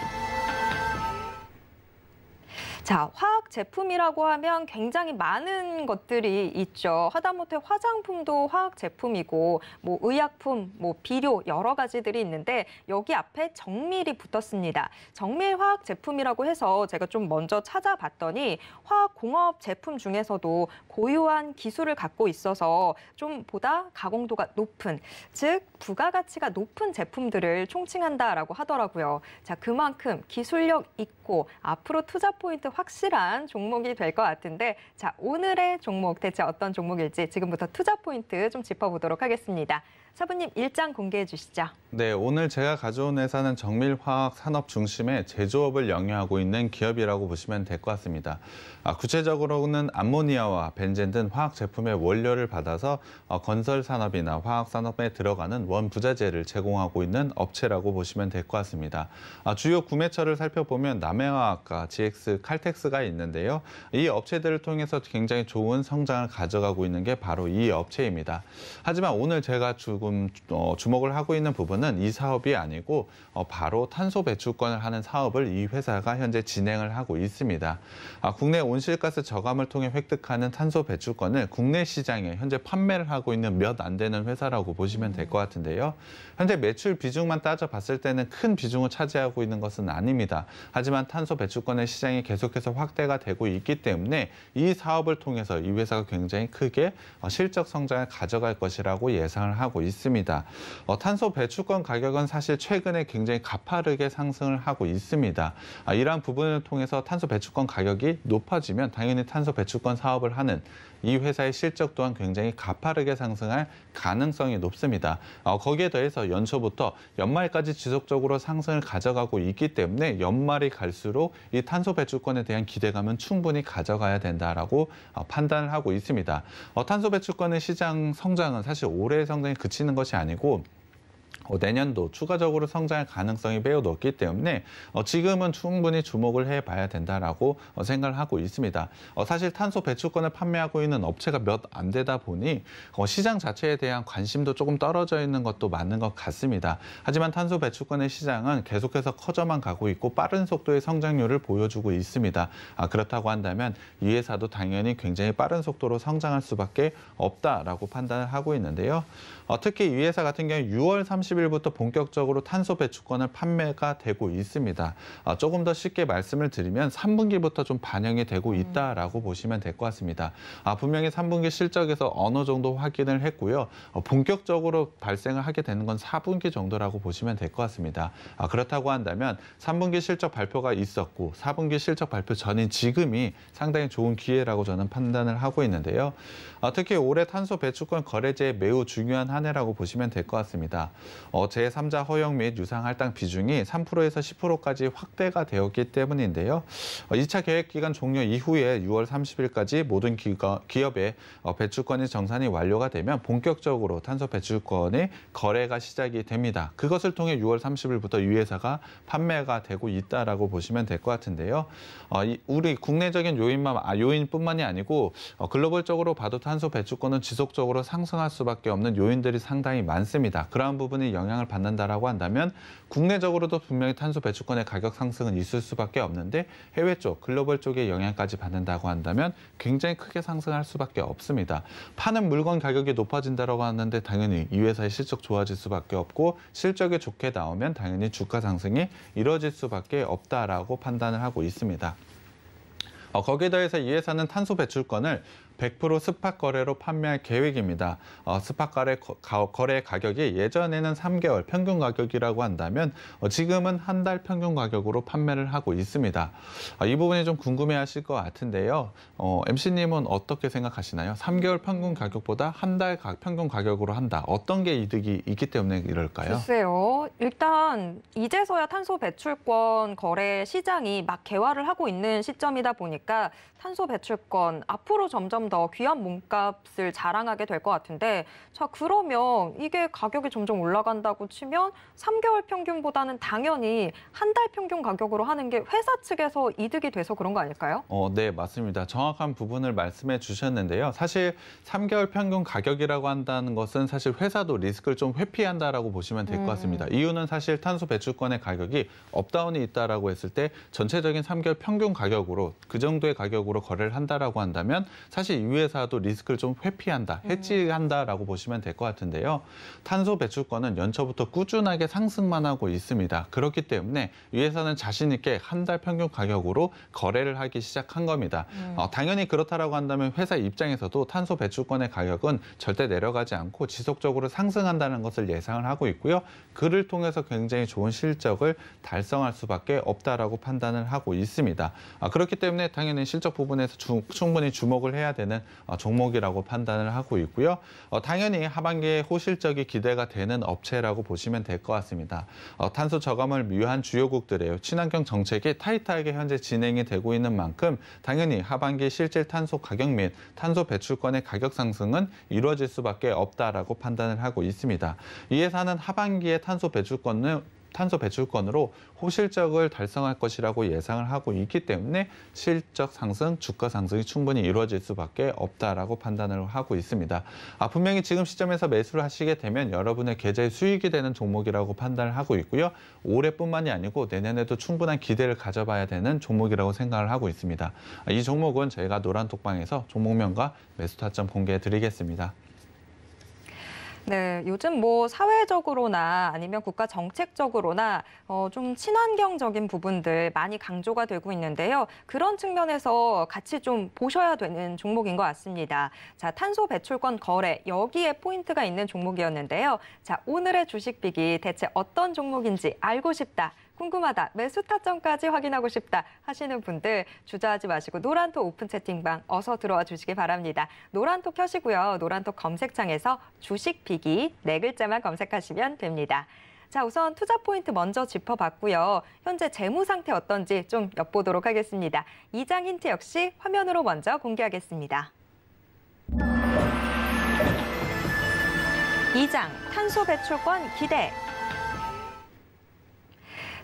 자, 화학 제품이라고 하면 굉장히 많은 것들이 있죠. 하다못해 화장품도 화학 제품이고 뭐 의약품, 뭐 비료 여러 가지들이 있는데 여기 앞에 정밀이 붙었습니다. 정밀 화학 제품이라고 해서 제가 좀 먼저 찾아봤더니 화학 공업 제품 중에서도 고유한 기술을 갖고 있어서 좀 보다 가공도가 높은 즉 부가가치가 높은 제품들을 총칭한다라고 하더라고요. 자, 그만큼 기술력 있고 앞으로 투자 포인트 확실한 종목이 될 것 같은데 자 오늘의 종목 대체 어떤 종목일지 지금부터 투자 포인트 좀 짚어보도록 하겠습니다. 사부님 일장 공개해 주시죠. 네, 오늘 제가 가져온 회사는 정밀화학 산업 중심의 제조업을 영위하고 있는 기업이라고 보시면 될 것 같습니다. 아, 구체적으로는 암모니아와 벤젠 등 화학 제품의 원료를 받아서 어, 건설 산업이나 화학 산업에 들어가는 원부자재를 제공하고 있는 업체라고 보시면 될 것 같습니다. 아, 주요 구매처를 살펴보면 남해화학과 GX 칼텍스가 있는데요. 이 업체들을 통해서 굉장히 좋은 성장을 가져가고 있는 게 바로 이 업체입니다. 하지만 오늘 제가 주 지금 어, 주목을 하고 있는 부분은 이 사업이 아니고 어, 바로 탄소 배출권을 하는 사업을 이 회사가 현재 진행을 하고 있습니다. 아, 국내 온실가스 저감을 통해 획득하는 탄소 배출권을 국내 시장에 현재 판매를 하고 있는 몇 안 되는 회사라고 보시면 될 것 같은데요. 현재 매출 비중만 따져봤을 때는 큰 비중을 차지하고 있는 것은 아닙니다. 하지만 탄소 배출권의 시장이 계속해서 확대가 되고 있기 때문에 이 사업을 통해서 이 회사가 굉장히 크게 어, 실적 성장을 가져갈 것이라고 예상을 하고 있습니다. 있습니다. 어, 탄소 배출권 가격은 사실 최근에 굉장히 가파르게 상승을 하고 있습니다. 아, 이러한 부분을 통해서 탄소 배출권 가격이 높아지면 당연히 탄소 배출권 사업을 하는 이 회사의 실적 또한 굉장히 가파르게 상승할 가능성이 높습니다. 어, 거기에 더해서 연초부터 연말까지 지속적으로 상승을 가져가고 있기 때문에 연말이 갈수록 이 탄소 배출권에 대한 기대감은 충분히 가져가야 된다라고 어, 판단을 하고 있습니다. 어, 탄소 배출권의 시장 성장은 사실 올해 성장에 그치는 것이 아니고 어, 내년도 추가적으로 성장할 가능성이 매우 높기 때문에 어, 지금은 충분히 주목을 해봐야 된다라고 어, 생각을 하고 있습니다. 사실 탄소 배출권을 판매하고 있는 업체가 몇 안 되다 보니 시장 자체에 대한 관심도 조금 떨어져 있는 것도 맞는 것 같습니다. 하지만 탄소 배출권의 시장은 계속해서 커져만 가고 있고 빠른 속도의 성장률을 보여주고 있습니다. 아, 그렇다고 한다면 이 회사도 당연히 굉장히 빠른 속도로 성장할 수밖에 없다라고 판단을 하고 있는데요. 어, 특히 이 회사 같은 경우 6월 30일부터 본격적으로 탄소 배출권을 판매가 되고 있습니다. 어, 조금 더 쉽게 말씀을 드리면 3분기부터 좀 반영이 되고 음. 있다라고 음. 보시면 될 것 같습니다. 아, 분명히 3분기 실적에서 어느 정도 확인을 했고요. 어, 본격적으로 발생을 하게 되는 건 4분기 정도라고 보시면 될 것 같습니다. 아, 그렇다고 한다면 3분기 실적 발표가 있었고 4분기 실적 발표 전인 지금이 상당히 좋은 기회라고 저는 판단을 하고 있는데요. 아, 특히 올해 탄소 배출권 거래제에 매우 중요한 한한 해라고 보시면 될 것 같습니다. 어, 제3자 허용 및 유상 할당 비중이 3%에서 10%까지 확대가 되었기 때문인데요. 어, 2차 계획 기간 종료 이후에 6월 30일까지 모든 기가, 기업의 어, 배출권이 정산이 완료가 되면 본격적으로 탄소 배출권의 거래가 시작이 됩니다. 그것을 통해 6월 30일부터 유해사가 판매가 되고 있다라고 보시면 될 것 같은데요. 어, 이, 우리 국내적인 요인만 아, 요인뿐만이 아니고 어, 글로벌적으로 봐도 탄소 배출권은 지속적으로 상승할 수밖에 없는 요인들 부분들이 상당히 많습니다. 그러한 부분이 영향을 받는다라고 한다면 국내적으로도 분명히 탄소 배출권의 가격 상승은 있을 수밖에 없는데 해외 쪽, 글로벌 쪽의 영향까지 받는다고 한다면 굉장히 크게 상승할 수밖에 없습니다. 파는 물건 가격이 높아진다라고 하는데 당연히 이 회사의 실적 좋아질 수밖에 없고 실적이 좋게 나오면 당연히 주가 상승이 이뤄질 수밖에 없다라고 판단을 하고 있습니다. 어, 거기에 더해서 이 회사는 탄소 배출권을 100% 스팟 거래로 판매할 계획입니다. 어, 스팟 거래, 거래 가격이 예전에는 3개월 평균 가격이라고 한다면 어, 지금은 한 달 평균 가격으로 판매를 하고 있습니다. 어, 이 부분이 좀 궁금해하실 것 같은데요. 어, MC님은 어떻게 생각하시나요? 3개월 평균 가격보다 한 달 평균 가격으로 한다. 어떤 게 이득이 있기 때문에 이럴까요? 글쎄요. 일단 이제서야 탄소 배출권 거래 시장이 막 개화를 하고 있는 시점이다 보니까 탄소 배출권 앞으로 점점 좀더 귀한 몸값을 자랑하게 될 것 같은데 자 그러면 이게 가격이 점점 올라간다고 치면 3개월 평균보다는 당연히 한 달 평균 가격으로 하는 게 회사 측에서 이득이 돼서 그런 거 아닐까요? 어, 네, 맞습니다. 정확한 부분을 말씀해 주셨는데요. 사실 3개월 평균 가격이라고 한다는 것은 사실 회사도 리스크를 좀 회피한다라고 보시면 될 것 같습니다. 음. 이유는 사실 탄소 배출권의 가격이 업다운이 있다라고 했을 때 전체적인 3개월 평균 가격으로 그 정도의 가격으로 거래를 한다라고 한다면 사실 실제 유해사도 리스크를 좀 회피한다, 음. 해지한다라고 보시면 될 것 같은데요. 탄소 배출권은 연초부터 꾸준하게 상승만 하고 있습니다. 그렇기 때문에 유회사는 자신 있게 한 달 평균 가격으로 거래를 하기 시작한 겁니다. 음. 어, 당연히 그렇다라고 한다면 회사 입장에서도 탄소 배출권의 가격은 절대 내려가지 않고 지속적으로 상승한다는 것을 예상을 하고 있고요. 그를 통해서 굉장히 좋은 실적을 달성할 수밖에 없다라고 판단을 하고 있습니다. 아, 그렇기 때문에 당연히 실적 부분에서 주, 충분히 주목을 해야 되는. 되는 어, 종목이라고 판단을 하고 있고요. 어, 당연히 하반기에 호실적이 기대가 되는 업체라고 보시면 될 것 같습니다. 어, 탄소 저감을 위한 주요국들의 친환경 정책이 타이트하게 현재 진행이 되고 있는 만큼 당연히 하반기 실질 탄소 가격 및 탄소 배출권의 가격 상승은 이루어질 수밖에 없다라고 판단을 하고 있습니다. 이 회사는 하반기에 탄소 배출권을 탄소 배출권으로 호실적을 달성할 것이라고 예상을 하고 있기 때문에 실적 상승, 주가 상승이 충분히 이루어질 수밖에 없다라고 판단을 하고 있습니다. 아, 분명히 지금 시점에서 매수를 하시게 되면 여러분의 계좌의 수익이 되는 종목이라고 판단을 하고 있고요. 올해뿐만이 아니고 내년에도 충분한 기대를 가져봐야 되는 종목이라고 생각을 하고 있습니다. 아, 이 종목은 저희가 노란 독방에서 종목명과 매수 타점 공개해 드리겠습니다. 네, 요즘 뭐 사회적으로나 아니면 국가 정책적으로나 어, 좀 친환경적인 부분들 많이 강조가 되고 있는데요. 그런 측면에서 같이 좀 보셔야 되는 종목인 것 같습니다. 자, 탄소 배출권 거래 여기에 포인트가 있는 종목이었는데요. 자, 오늘의 주식 빅이 대체 어떤 종목인지 알고 싶다. 궁금하다, 매수 타점까지 확인하고 싶다 하시는 분들 주저하지 마시고 노란톡 오픈 채팅방 어서 들어와 주시기 바랍니다. 노란톡 켜시고요. 노란톡 검색창에서 주식 비기 네 글자만 검색하시면 됩니다. 자, 우선 투자 포인트 먼저 짚어봤고요. 현재 재무 상태 어떤지 좀 엿보도록 하겠습니다. 이장 힌트 역시 화면으로 먼저 공개하겠습니다. 이장 탄소 배출권 기대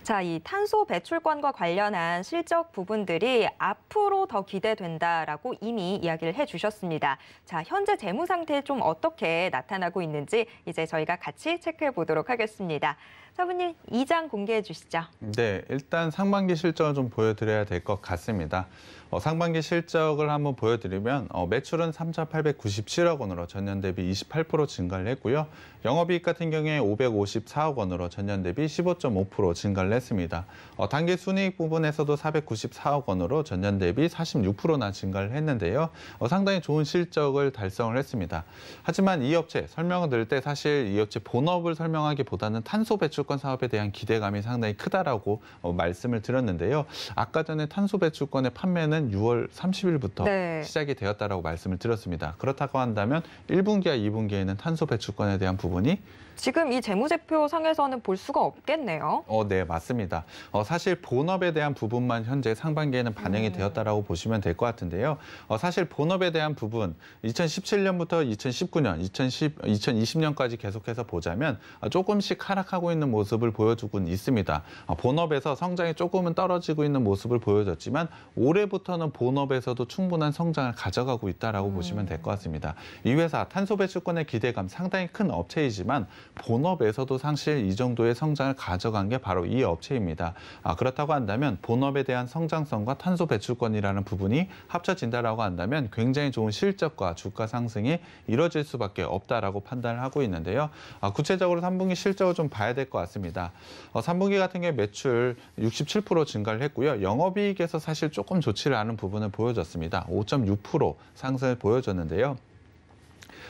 자, 이 탄소 배출권과 관련한 실적 부분들이 앞으로 더 기대된다라고 이미 이야기를 해주셨습니다. 자, 현재 재무 상태 좀 어떻게 나타나고 있는지 이제 저희가 같이 체크해 보도록 하겠습니다. 사부님 2장 공개해 주시죠. 네, 일단 상반기 실적을 좀 보여드려야 될 것 같습니다. 어, 상반기 실적을 한번 보여드리면 어, 매출은 3,897억 원으로 전년 대비 28% 증가를 했고요. 영업이익 같은 경우에 554억 원으로 전년 대비 15.5% 증가를 했습니다. 어, 단기 순이익 부분에서도 494억 원으로 전년 대비 46%나 증가를 했는데요. 어, 상당히 좋은 실적을 달성을 했습니다. 하지만 이 업체 설명을 들을 때 사실 이 업체 본업을 설명하기보다는 탄소 배출 배출권 사업에 대한 기대감이 상당히 크다라고 어, 말씀을 드렸는데요. 아까 전에 탄소 배출권의 판매는 6월 30일부터 네. 시작이 되었다라고 말씀을 드렸습니다. 그렇다고 한다면 1분기와 2분기에는 탄소 배출권에 대한 부분이 지금 이 재무제표 상에서는 볼 수가 없겠네요. 어, 네, 맞습니다. 어, 사실 본업에 대한 부분만 현재 상반기에는 반영이 네. 되었다라고 보시면 될 것 같은데요. 어, 사실 본업에 대한 부분 2017년부터 2019년, 2010, 2020년까지 계속해서 보자면 조금씩 하락하고 있는 모습을 보여주곤 있습니다. 어, 본업에서 성장이 조금은 떨어지고 있는 모습을 보여줬지만 올해부터는 본업에서도 충분한 성장을 가져가고 있다라고 음. 보시면 될 것 같습니다. 이 회사 탄소 배출권의 기대감 상당히 큰 업체이지만 본업에서도 사실 이 정도의 성장을 가져간 게 바로 이 업체입니다. 아, 그렇다고 한다면 본업에 대한 성장성과 탄소 배출권이라는 부분이 합쳐진다라고 한다면 굉장히 좋은 실적과 주가 상승이 이뤄질 수밖에 없다라고 판단을 하고 있는데요. 아, 구체적으로 3분기 실적을 좀 봐야 될 것 같습니다. 어, 3분기 같은 경우 매출 67% 증가를 했고요. 영업이익에서 사실 조금 좋지를 않은 부분을 보여줬습니다. 5.6% 상승을 보여줬는데요.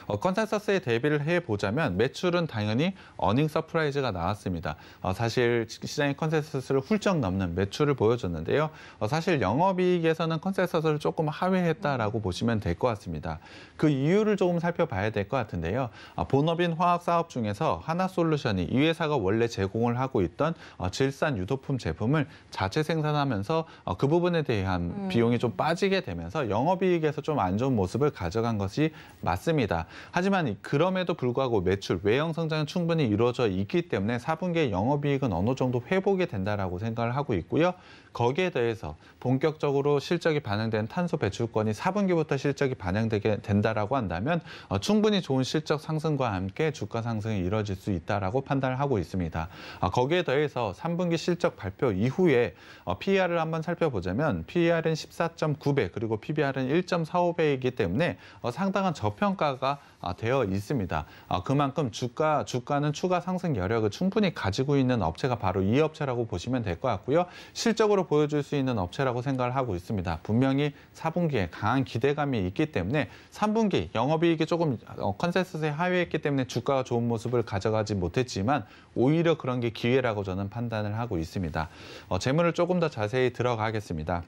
어, 컨센서스에 대비를 해보자면 매출은 당연히 어닝 서프라이즈가 나왔습니다. 어, 사실 시장의 컨센서스를 훌쩍 넘는 매출을 보여줬는데요. 어, 사실 영업이익에서는 컨센서스를 조금 하회했다라고 보시면 될 것 같습니다. 그 이유를 조금 살펴봐야 될 것 같은데요. 아, 본업인 화학 사업 중에서 하나솔루션이 이 회사가 원래 제공을 하고 있던 어, 질산 유도품 제품을 자체 생산하면서 어, 그 부분에 대한 음. 비용이 좀 빠지게 되면서 영업이익에서 좀 안 좋은 모습을 가져간 것이 맞습니다. 하지만 그럼에도 불구하고 매출 외형 성장은 충분히 이루어져 있기 때문에 4분기 의 영업이익은 어느 정도 회복이 된다라고 생각을 하고 있고요. 거기에 대해서 본격적으로 실적이 반영된 탄소 배출권이 4분기부터 실적이 반영되게 된다라고 한다면 어, 충분히 좋은 실적 상승과 함께 주가 상승이 이뤄질 수 있다라고 판단을 하고 있습니다. 어, 거기에 더해서 3분기 실적 발표 이후에 어, PER을 한번 살펴보자면 PER은 14.9배 그리고 PBR은 1.45배이기 때문에 어, 상당한 저평가가 어, 되어 있습니다. 어, 그만큼 주가 주가는 추가 상승 여력을 충분히 가지고 있는 업체가 바로 이 업체라고 보시면 될 것 같고요. 실적으로 실적을 보여줄 수 있는 업체라고 생각을 하고 있습니다. 분명히 4분기에 강한 기대감이 있기 때문에 3분기 영업이익이 조금 어, 컨센서스에 하회했기 때문에 주가가 좋은 모습을 가져가지 못했지만 오히려 그런 게 기회라고 저는 판단을 하고 있습니다. 어, 재물을 조금 더 자세히 들어가겠습니다.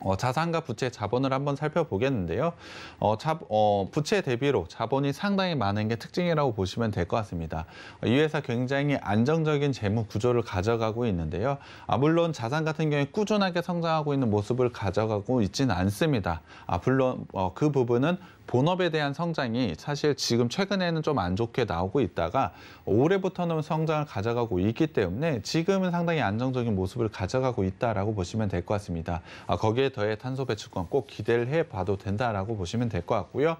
어, 자산과 부채 자본을 한번 살펴보겠는데요. 어, 자, 어, 부채 대비로 자본이 상당히 많은 게 특징이라고 보시면 될 것 같습니다. 이 회사 굉장히 안정적인 재무 구조를 가져가고 있는데요. 아, 물론 자산 같은 경우에 꾸준하게 성장하고 있는 모습을 가져가고 있진 않습니다. 아, 물론 어, 그 부분은 본업에 대한 성장이 사실 지금 최근에는 좀 안 좋게 나오고 있다가 올해부터는 성장을 가져가고 있기 때문에 지금은 상당히 안정적인 모습을 가져가고 있다라고 보시면 될 것 같습니다. 아, 거기에 거기에 더해 탄소 배출권 꼭 기대를 해봐도 된다라고 보시면 될 것 같고요.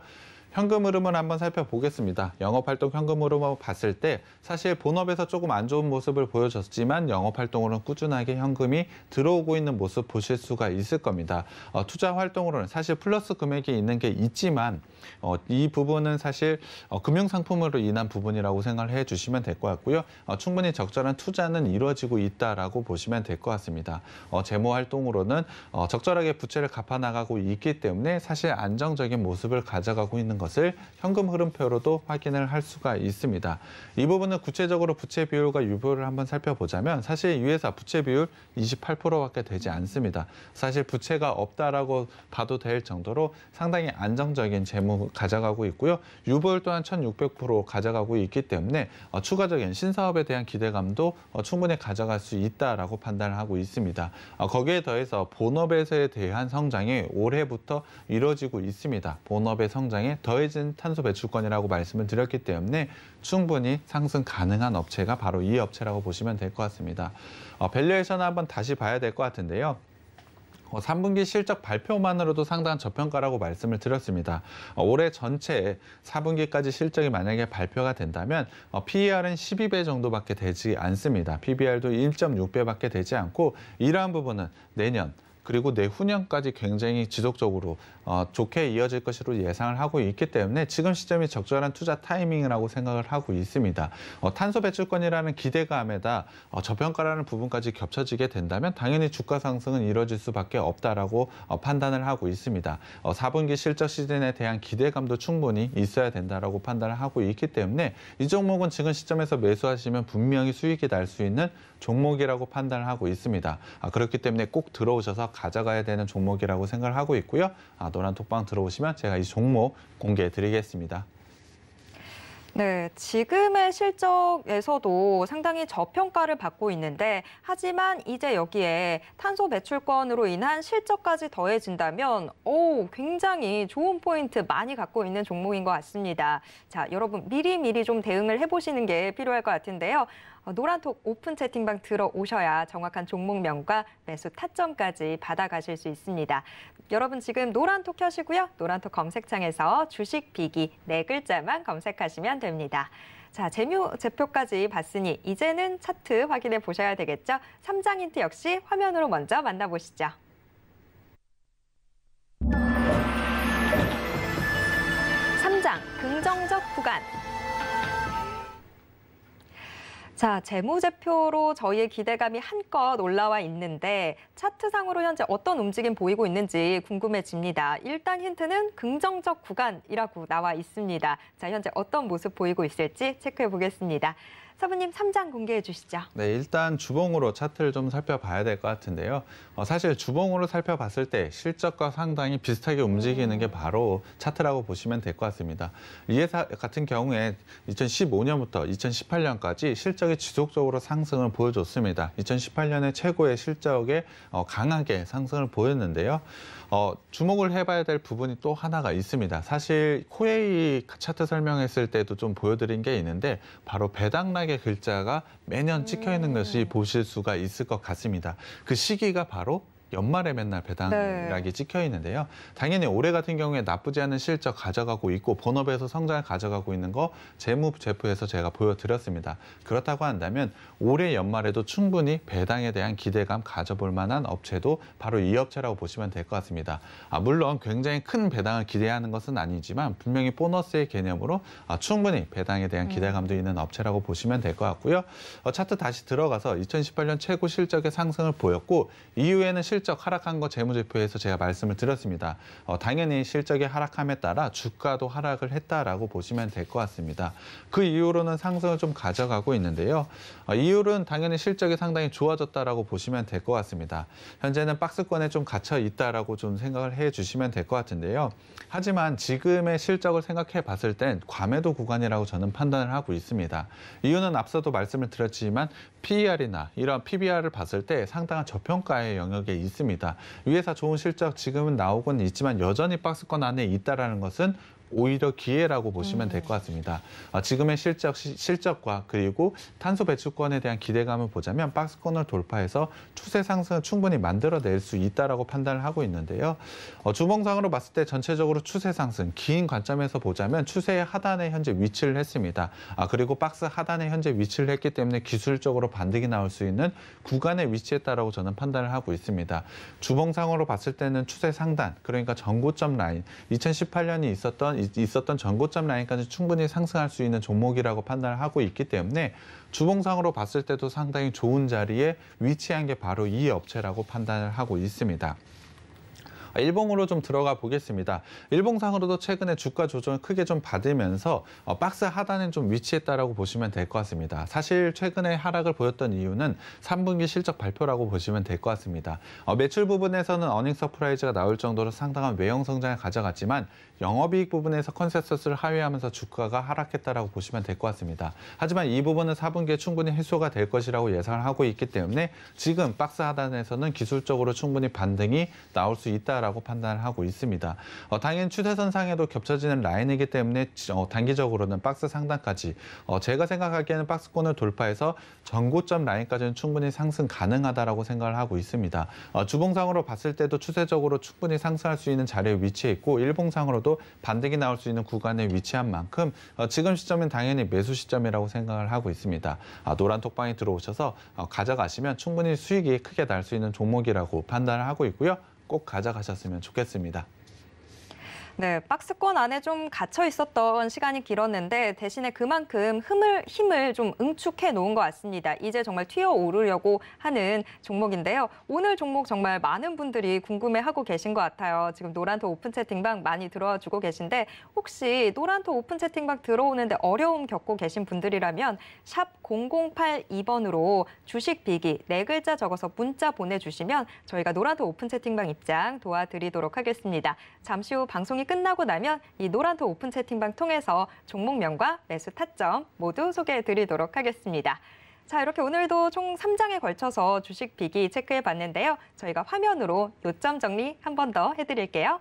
현금 흐름을 한번 살펴보겠습니다. 영업활동 현금 흐름을 봤을 때 사실 본업에서 조금 안 좋은 모습을 보여줬지만 영업활동으로는 꾸준하게 현금이 들어오고 있는 모습 보실 수가 있을 겁니다. 어, 투자 활동으로는 사실 플러스 금액이 있는 게 있지만 어, 이 부분은 사실 어, 금융상품으로 인한 부분이라고 생각을 해주시면 될 것 같고요. 어, 충분히 적절한 투자는 이루어지고 있다라고 보시면 될 것 같습니다. 어, 재무 활동으로는 어, 적절하게 부채를 갚아나가고 있기 때문에 사실 안정적인 모습을 가져가고 있는 것 것을 현금 흐름표로도 확인을 할 수가 있습니다. 이 부분은 구체적으로 부채 비율과 유보를 한번 살펴보자면 사실 유회사 부채 비율 28%밖에 되지 않습니다. 사실 부채가 없다라고 봐도 될 정도로 상당히 안정적인 재무 가져가고 있고요. 유보율 또한 1,600% 가져가고 있기 때문에 어, 추가적인 신사업에 대한 기대감도 어, 충분히 가져갈 수 있다라고 판단을 하고 있습니다. 어, 거기에 더해서 본업에서에 대한 성장이 올해부터 이루어지고 있습니다. 본업의 성장에 더 더해진 탄소 배출권이라고 말씀을 드렸기 때문에 충분히 상승 가능한 업체가 바로 이 업체라고 보시면 될 것 같습니다. 어, 밸류에이션 한번 다시 봐야 될 것 같은데요. 3분기 어, 실적 발표만으로도 상당한 저평가라고 말씀을 드렸습니다. 어, 올해 전체 4분기까지 실적이 만약에 발표가 된다면 어, PER은 12배 정도밖에 되지 않습니다. PBR도 1.6배밖에 되지 않고 이러한 부분은 내년 그리고 내후년까지 굉장히 지속적으로 어, 좋게 이어질 것으로 예상을 하고 있기 때문에 지금 시점이 적절한 투자 타이밍이라고 생각을 하고 있습니다. 어, 탄소 배출권이라는 기대감에다 어, 저평가라는 부분까지 겹쳐지게 된다면 당연히 주가 상승은 이뤄질 수밖에 없다라고 어, 판단을 하고 있습니다. 어, 4분기 실적 시즌에 대한 기대감도 충분히 있어야 된다라고 판단을 하고 있기 때문에 이 종목은 지금 시점에서 매수하시면 분명히 수익이 날 수 있는 종목이라고 판단을 하고 있습니다. 아, 그렇기 때문에 꼭 들어오셔서 가져가야 되는 종목이라고 생각을 하고 있고요. 아, 노란 톡방 들어오시면 제가 이 종목 공개해 드리겠습니다. 네, 지금의 실적에서도 상당히 저평가를 받고 있는데 하지만 이제 여기에 탄소 배출권으로 인한 실적까지 더해진다면 오, 굉장히 좋은 포인트 많이 갖고 있는 종목인 것 같습니다. 자, 여러분 미리미리 좀 대응을 해보시는 게 필요할 것 같은데요. 어, 노란톡 오픈 채팅방 들어오셔야 정확한 종목명과 매수 타점까지 받아가실 수 있습니다. 여러분 지금 노란톡 켜시고요. 노란톡 검색창에서 주식 비기 네 글자만 검색하시면 됩니다. 자, 재무 제표까지 봤으니 이제는 차트 확인해 보셔야 되겠죠? 3장 힌트 역시 화면으로 먼저 만나보시죠. 긍정적 구간. 자, 재무제표로 저희의 기대감이 한껏 올라와 있는데 차트상으로 현재 어떤 움직임 보이고 있는지 궁금해집니다. 일단 힌트는 긍정적 구간이라고 나와 있습니다. 자, 현재 어떤 모습 보이고 있을지 체크해 보겠습니다. 사부님 3장 공개해 주시죠. 네, 일단 주봉으로 차트를 좀 살펴봐야 될 것 같은데요. 어, 사실 주봉으로 살펴봤을 때 실적과 상당히 비슷하게 움직이는 게 바로 차트라고 보시면 될 것 같습니다. 이 회사 같은 경우에 2015년부터 2018년까지 실적이 지속적으로 상승을 보여줬습니다. 2018년에 최고의 실적에 어, 강하게 상승을 보였는데요. 어, 주목을 해봐야 될 부분이 또 하나가 있습니다. 사실 코웨이 차트 설명했을 때도 좀 보여드린 게 있는데 바로 배당락의 글자가 매년 찍혀 있는 음. 것이 보실 수가 있을 것 같습니다. 그 시기가 바로 연말에 맨날 배당락이 네. 찍혀 있는데요. 당연히 올해 같은 경우에 나쁘지 않은 실적 가져가고 있고 본업에서 성장을 가져가고 있는 거 재무 제표에서 제가 보여드렸습니다. 그렇다고 한다면 올해 연말에도 충분히 배당에 대한 기대감 가져볼 만한 업체도 바로 이 업체라고 보시면 될 것 같습니다. 아, 물론 굉장히 큰 배당을 기대하는 것은 아니지만 분명히 보너스의 개념으로 아, 충분히 배당에 대한 기대감도 음. 있는 업체라고 보시면 될 것 같고요. 어, 차트 다시 들어가서 2018년 최고 실적의 상승을 보였고 이후에는 실 실적 하락한 거 재무제표에서 제가 말씀을 드렸습니다. 어, 당연히 실적이 하락함에 따라 주가도 하락을 했다라고 보시면 될 것 같습니다. 그 이후로는 상승을 좀 가져가고 있는데요. 어, 이율는 당연히 실적이 상당히 좋아졌다라고 보시면 될 것 같습니다. 현재는 박스권에 좀 갇혀 있다라고 좀 생각을 해주시면 될 것 같은데요. 하지만 지금의 실적을 생각해 봤을 땐 과매도 구간이라고 저는 판단을 하고 있습니다. 이유는 앞서도 말씀을 드렸지만 PER이나 이런 PBR을 봤을 때 상당한 저평가의 영역에 있습니다. 위에서 좋은 실적 지금은 나오곤 있지만 여전히 박스권 안에 있다는 것은 오히려 기회라고 보시면 될것 음. 같습니다. 어, 지금의 실적, 실적과 그리고 탄소 배출권에 대한 기대감을 보자면 박스권을 돌파해서 추세 상승을 충분히 만들어낼 수 있다라고 판단을 하고 있는데요. 어, 주봉상으로 봤을 때 전체적으로 추세 상승, 긴 관점에서 보자면 추세 의 하단에 현재 위치를 했습니다. 아, 그리고 박스 하단에 현재 위치를 했기 때문에 기술적으로 반등이 나올 수 있는 구간의 위치에 따라고 저는 판단을 하고 있습니다. 주봉상으로 봤을 때는 추세 상단, 그러니까 전고점 라인, 2018년이 있었던 있던 있었던 전고점 라인까지 충분히 상승할 수 있는 종목이라고 판단을 하고 있기 때문에 주봉상으로 봤을 때도 상당히 좋은 자리에 위치한 게 바로 이 업체라고 판단을 하고 있습니다. 아, 일봉으로 좀 들어가 보겠습니다. 일봉상으로도 최근에 주가 조정 을 크게 좀 받으면서 어, 박스 하단에 좀 위치했다라고 보시면 될 것 같습니다. 사실 최근에 하락을 보였던 이유는 3분기 실적 발표라고 보시면 될 것 같습니다. 어, 매출 부분에서는 어닝 서프라이즈가 나올 정도로 상당한 외형 성장을 가져갔지만 영업이익 부분에서 컨센서스를 하회하면서 주가가 하락했다라고 보시면 될 것 같습니다. 하지만 이 부분은 4분기에 충분히 해소가 될 것이라고 예상을 하고 있기 때문에 지금 박스 하단에서는 기술적으로 충분히 반등이 나올 수 있다. 있다라고 판단을 하고 있습니다. 어, 당연 히 추세선상에도 겹쳐지는 라인이기 때문에 어, 단기적으로는 박스 상단까지 어, 제가 생각하기에는 박스권을 돌파해서 전고점 라인까지는 충분히 상승 가능하다라고 생각을 하고 있습니다. 어, 주봉상으로 봤을 때도 추세적으로 충분히 상승할 수 있는 자리에 위치해 있고 일봉상으로도 반등이 나올 수 있는 구간에 위치한 만큼 어, 지금 시점은 당연히 매수 시점이라고 생각을 하고 있습니다. 아, 노란 톡방에 들어오셔서 어, 가져가시면 충분히 수익이 크게 날 수 있는 종목이라고 판단을 하고 있고요. 꼭 가져가셨으면 좋겠습니다. 네, 박스권 안에 좀 갇혀 있었던 시간이 길었는데 대신에 그만큼 흠을 힘을 좀 응축해 놓은 것 같습니다. 이제 정말 튀어오르려고 하는 종목인데요. 오늘 종목 정말 많은 분들이 궁금해하고 계신 것 같아요. 지금 노란토 오픈 채팅방 많이 들어와 주고 계신데 혹시 노란토 오픈 채팅방 들어오는데 어려움 겪고 계신 분들이라면 샵 0082번으로 주식 비기 네 글자 적어서 문자 보내주시면 저희가 노란토 오픈 채팅방 입장 도와드리도록 하겠습니다. 잠시 후 방송이 끝나고 나면 이 노란톡 오픈 채팅방 통해서 종목명과 매수 타점 모두 소개해 드리도록 하겠습니다. 자, 이렇게 오늘도 총 3장에 걸쳐서 주식 비기 체크해 봤는데요. 저희가 화면으로 요점 정리 한 번 더 해드릴게요.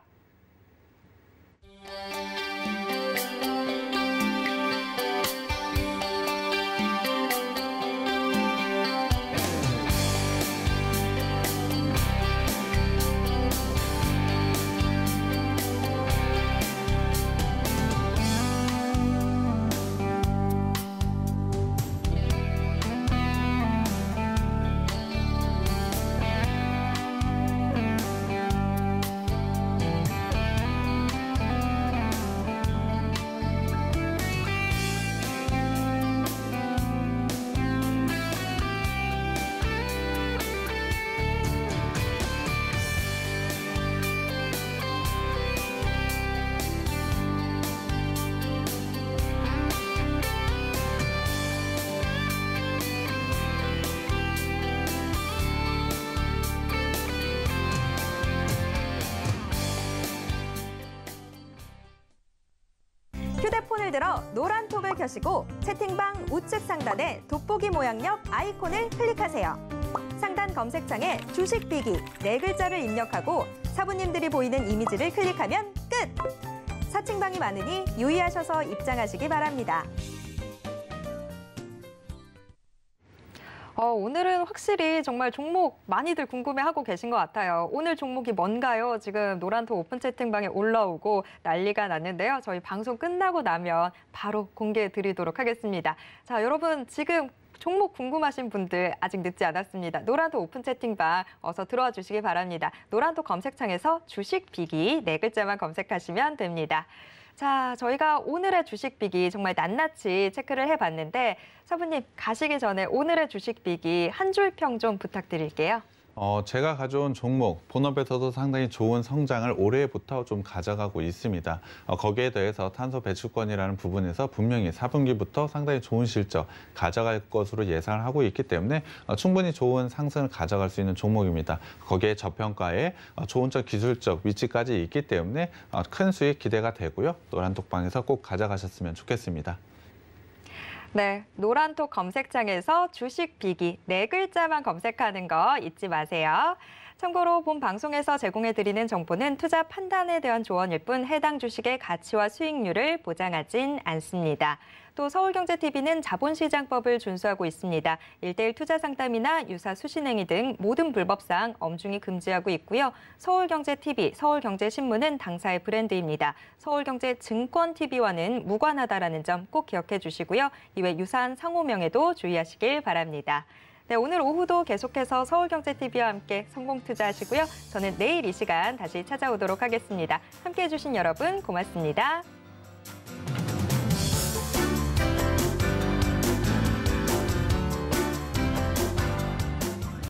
클릭하시고 채팅방 우측 상단에 돋보기 모양 옆 아이콘을 클릭하세요. 상단 검색창에 주식 비기 네 글자를 입력하고 사부님들이 보이는 이미지를 클릭하면 끝! 사칭방이 많으니 유의하셔서 입장하시기 바랍니다. 어, 오늘은 확실히 정말 종목 많이들 궁금해하고 계신 것 같아요. 오늘 종목이 뭔가요? 지금 노란톡 오픈 채팅방에 올라오고 난리가 났는데요. 저희 방송 끝나고 나면 바로 공개해 드리도록 하겠습니다. 자, 여러분 지금 종목 궁금하신 분들 아직 늦지 않았습니다. 노란도 오픈 채팅방 어서 들어와 주시기 바랍니다. 노란도 검색창에서 주식 비기 네 글자만 검색하시면 됩니다. 자, 저희가 오늘의 주식 비기 정말 낱낱이 체크를 해봤는데 사부님 가시기 전에 오늘의 주식 비기 한 줄 평 좀 부탁드릴게요. 어, 제가 가져온 종목 본업에서도 상당히 좋은 성장을 올해부터 좀 가져가고 있습니다. 어, 거기에 대해서 탄소 배출권이라는 부분에서 분명히 4분기부터 상당히 좋은 실적 가져갈 것으로 예상을 하고 있기 때문에 어, 충분히 좋은 상승을 가져갈 수 있는 종목입니다. 거기에 저평가에 어, 좋은 적 기술적 위치까지 있기 때문에 어, 큰 수익 기대가 되고요. 노란독방에서 꼭 가져가셨으면 좋겠습니다. 네, 노란톡 검색창에서 주식 비기 네 글자만 검색하는 거 잊지 마세요. 참고로 본 방송에서 제공해드리는 정보는 투자 판단에 대한 조언일 뿐 해당 주식의 가치와 수익률을 보장하진 않습니다. 또 서울경제TV는 자본시장법을 준수하고 있습니다. 1대1 투자 상담이나 유사 수신행위 등 모든 불법사항 엄중히 금지하고 있고요. 서울경제TV, 서울경제신문은 당사의 브랜드입니다. 서울경제증권TV와는 무관하다라는 점 꼭 기억해 주시고요. 이외 유사한 상호명에도 주의하시길 바랍니다. 네, 오늘 오후도 계속해서 서울경제TV와 함께 성공 투자하시고요. 저는 내일 이 시간 다시 찾아오도록 하겠습니다. 함께해 주신 여러분 고맙습니다.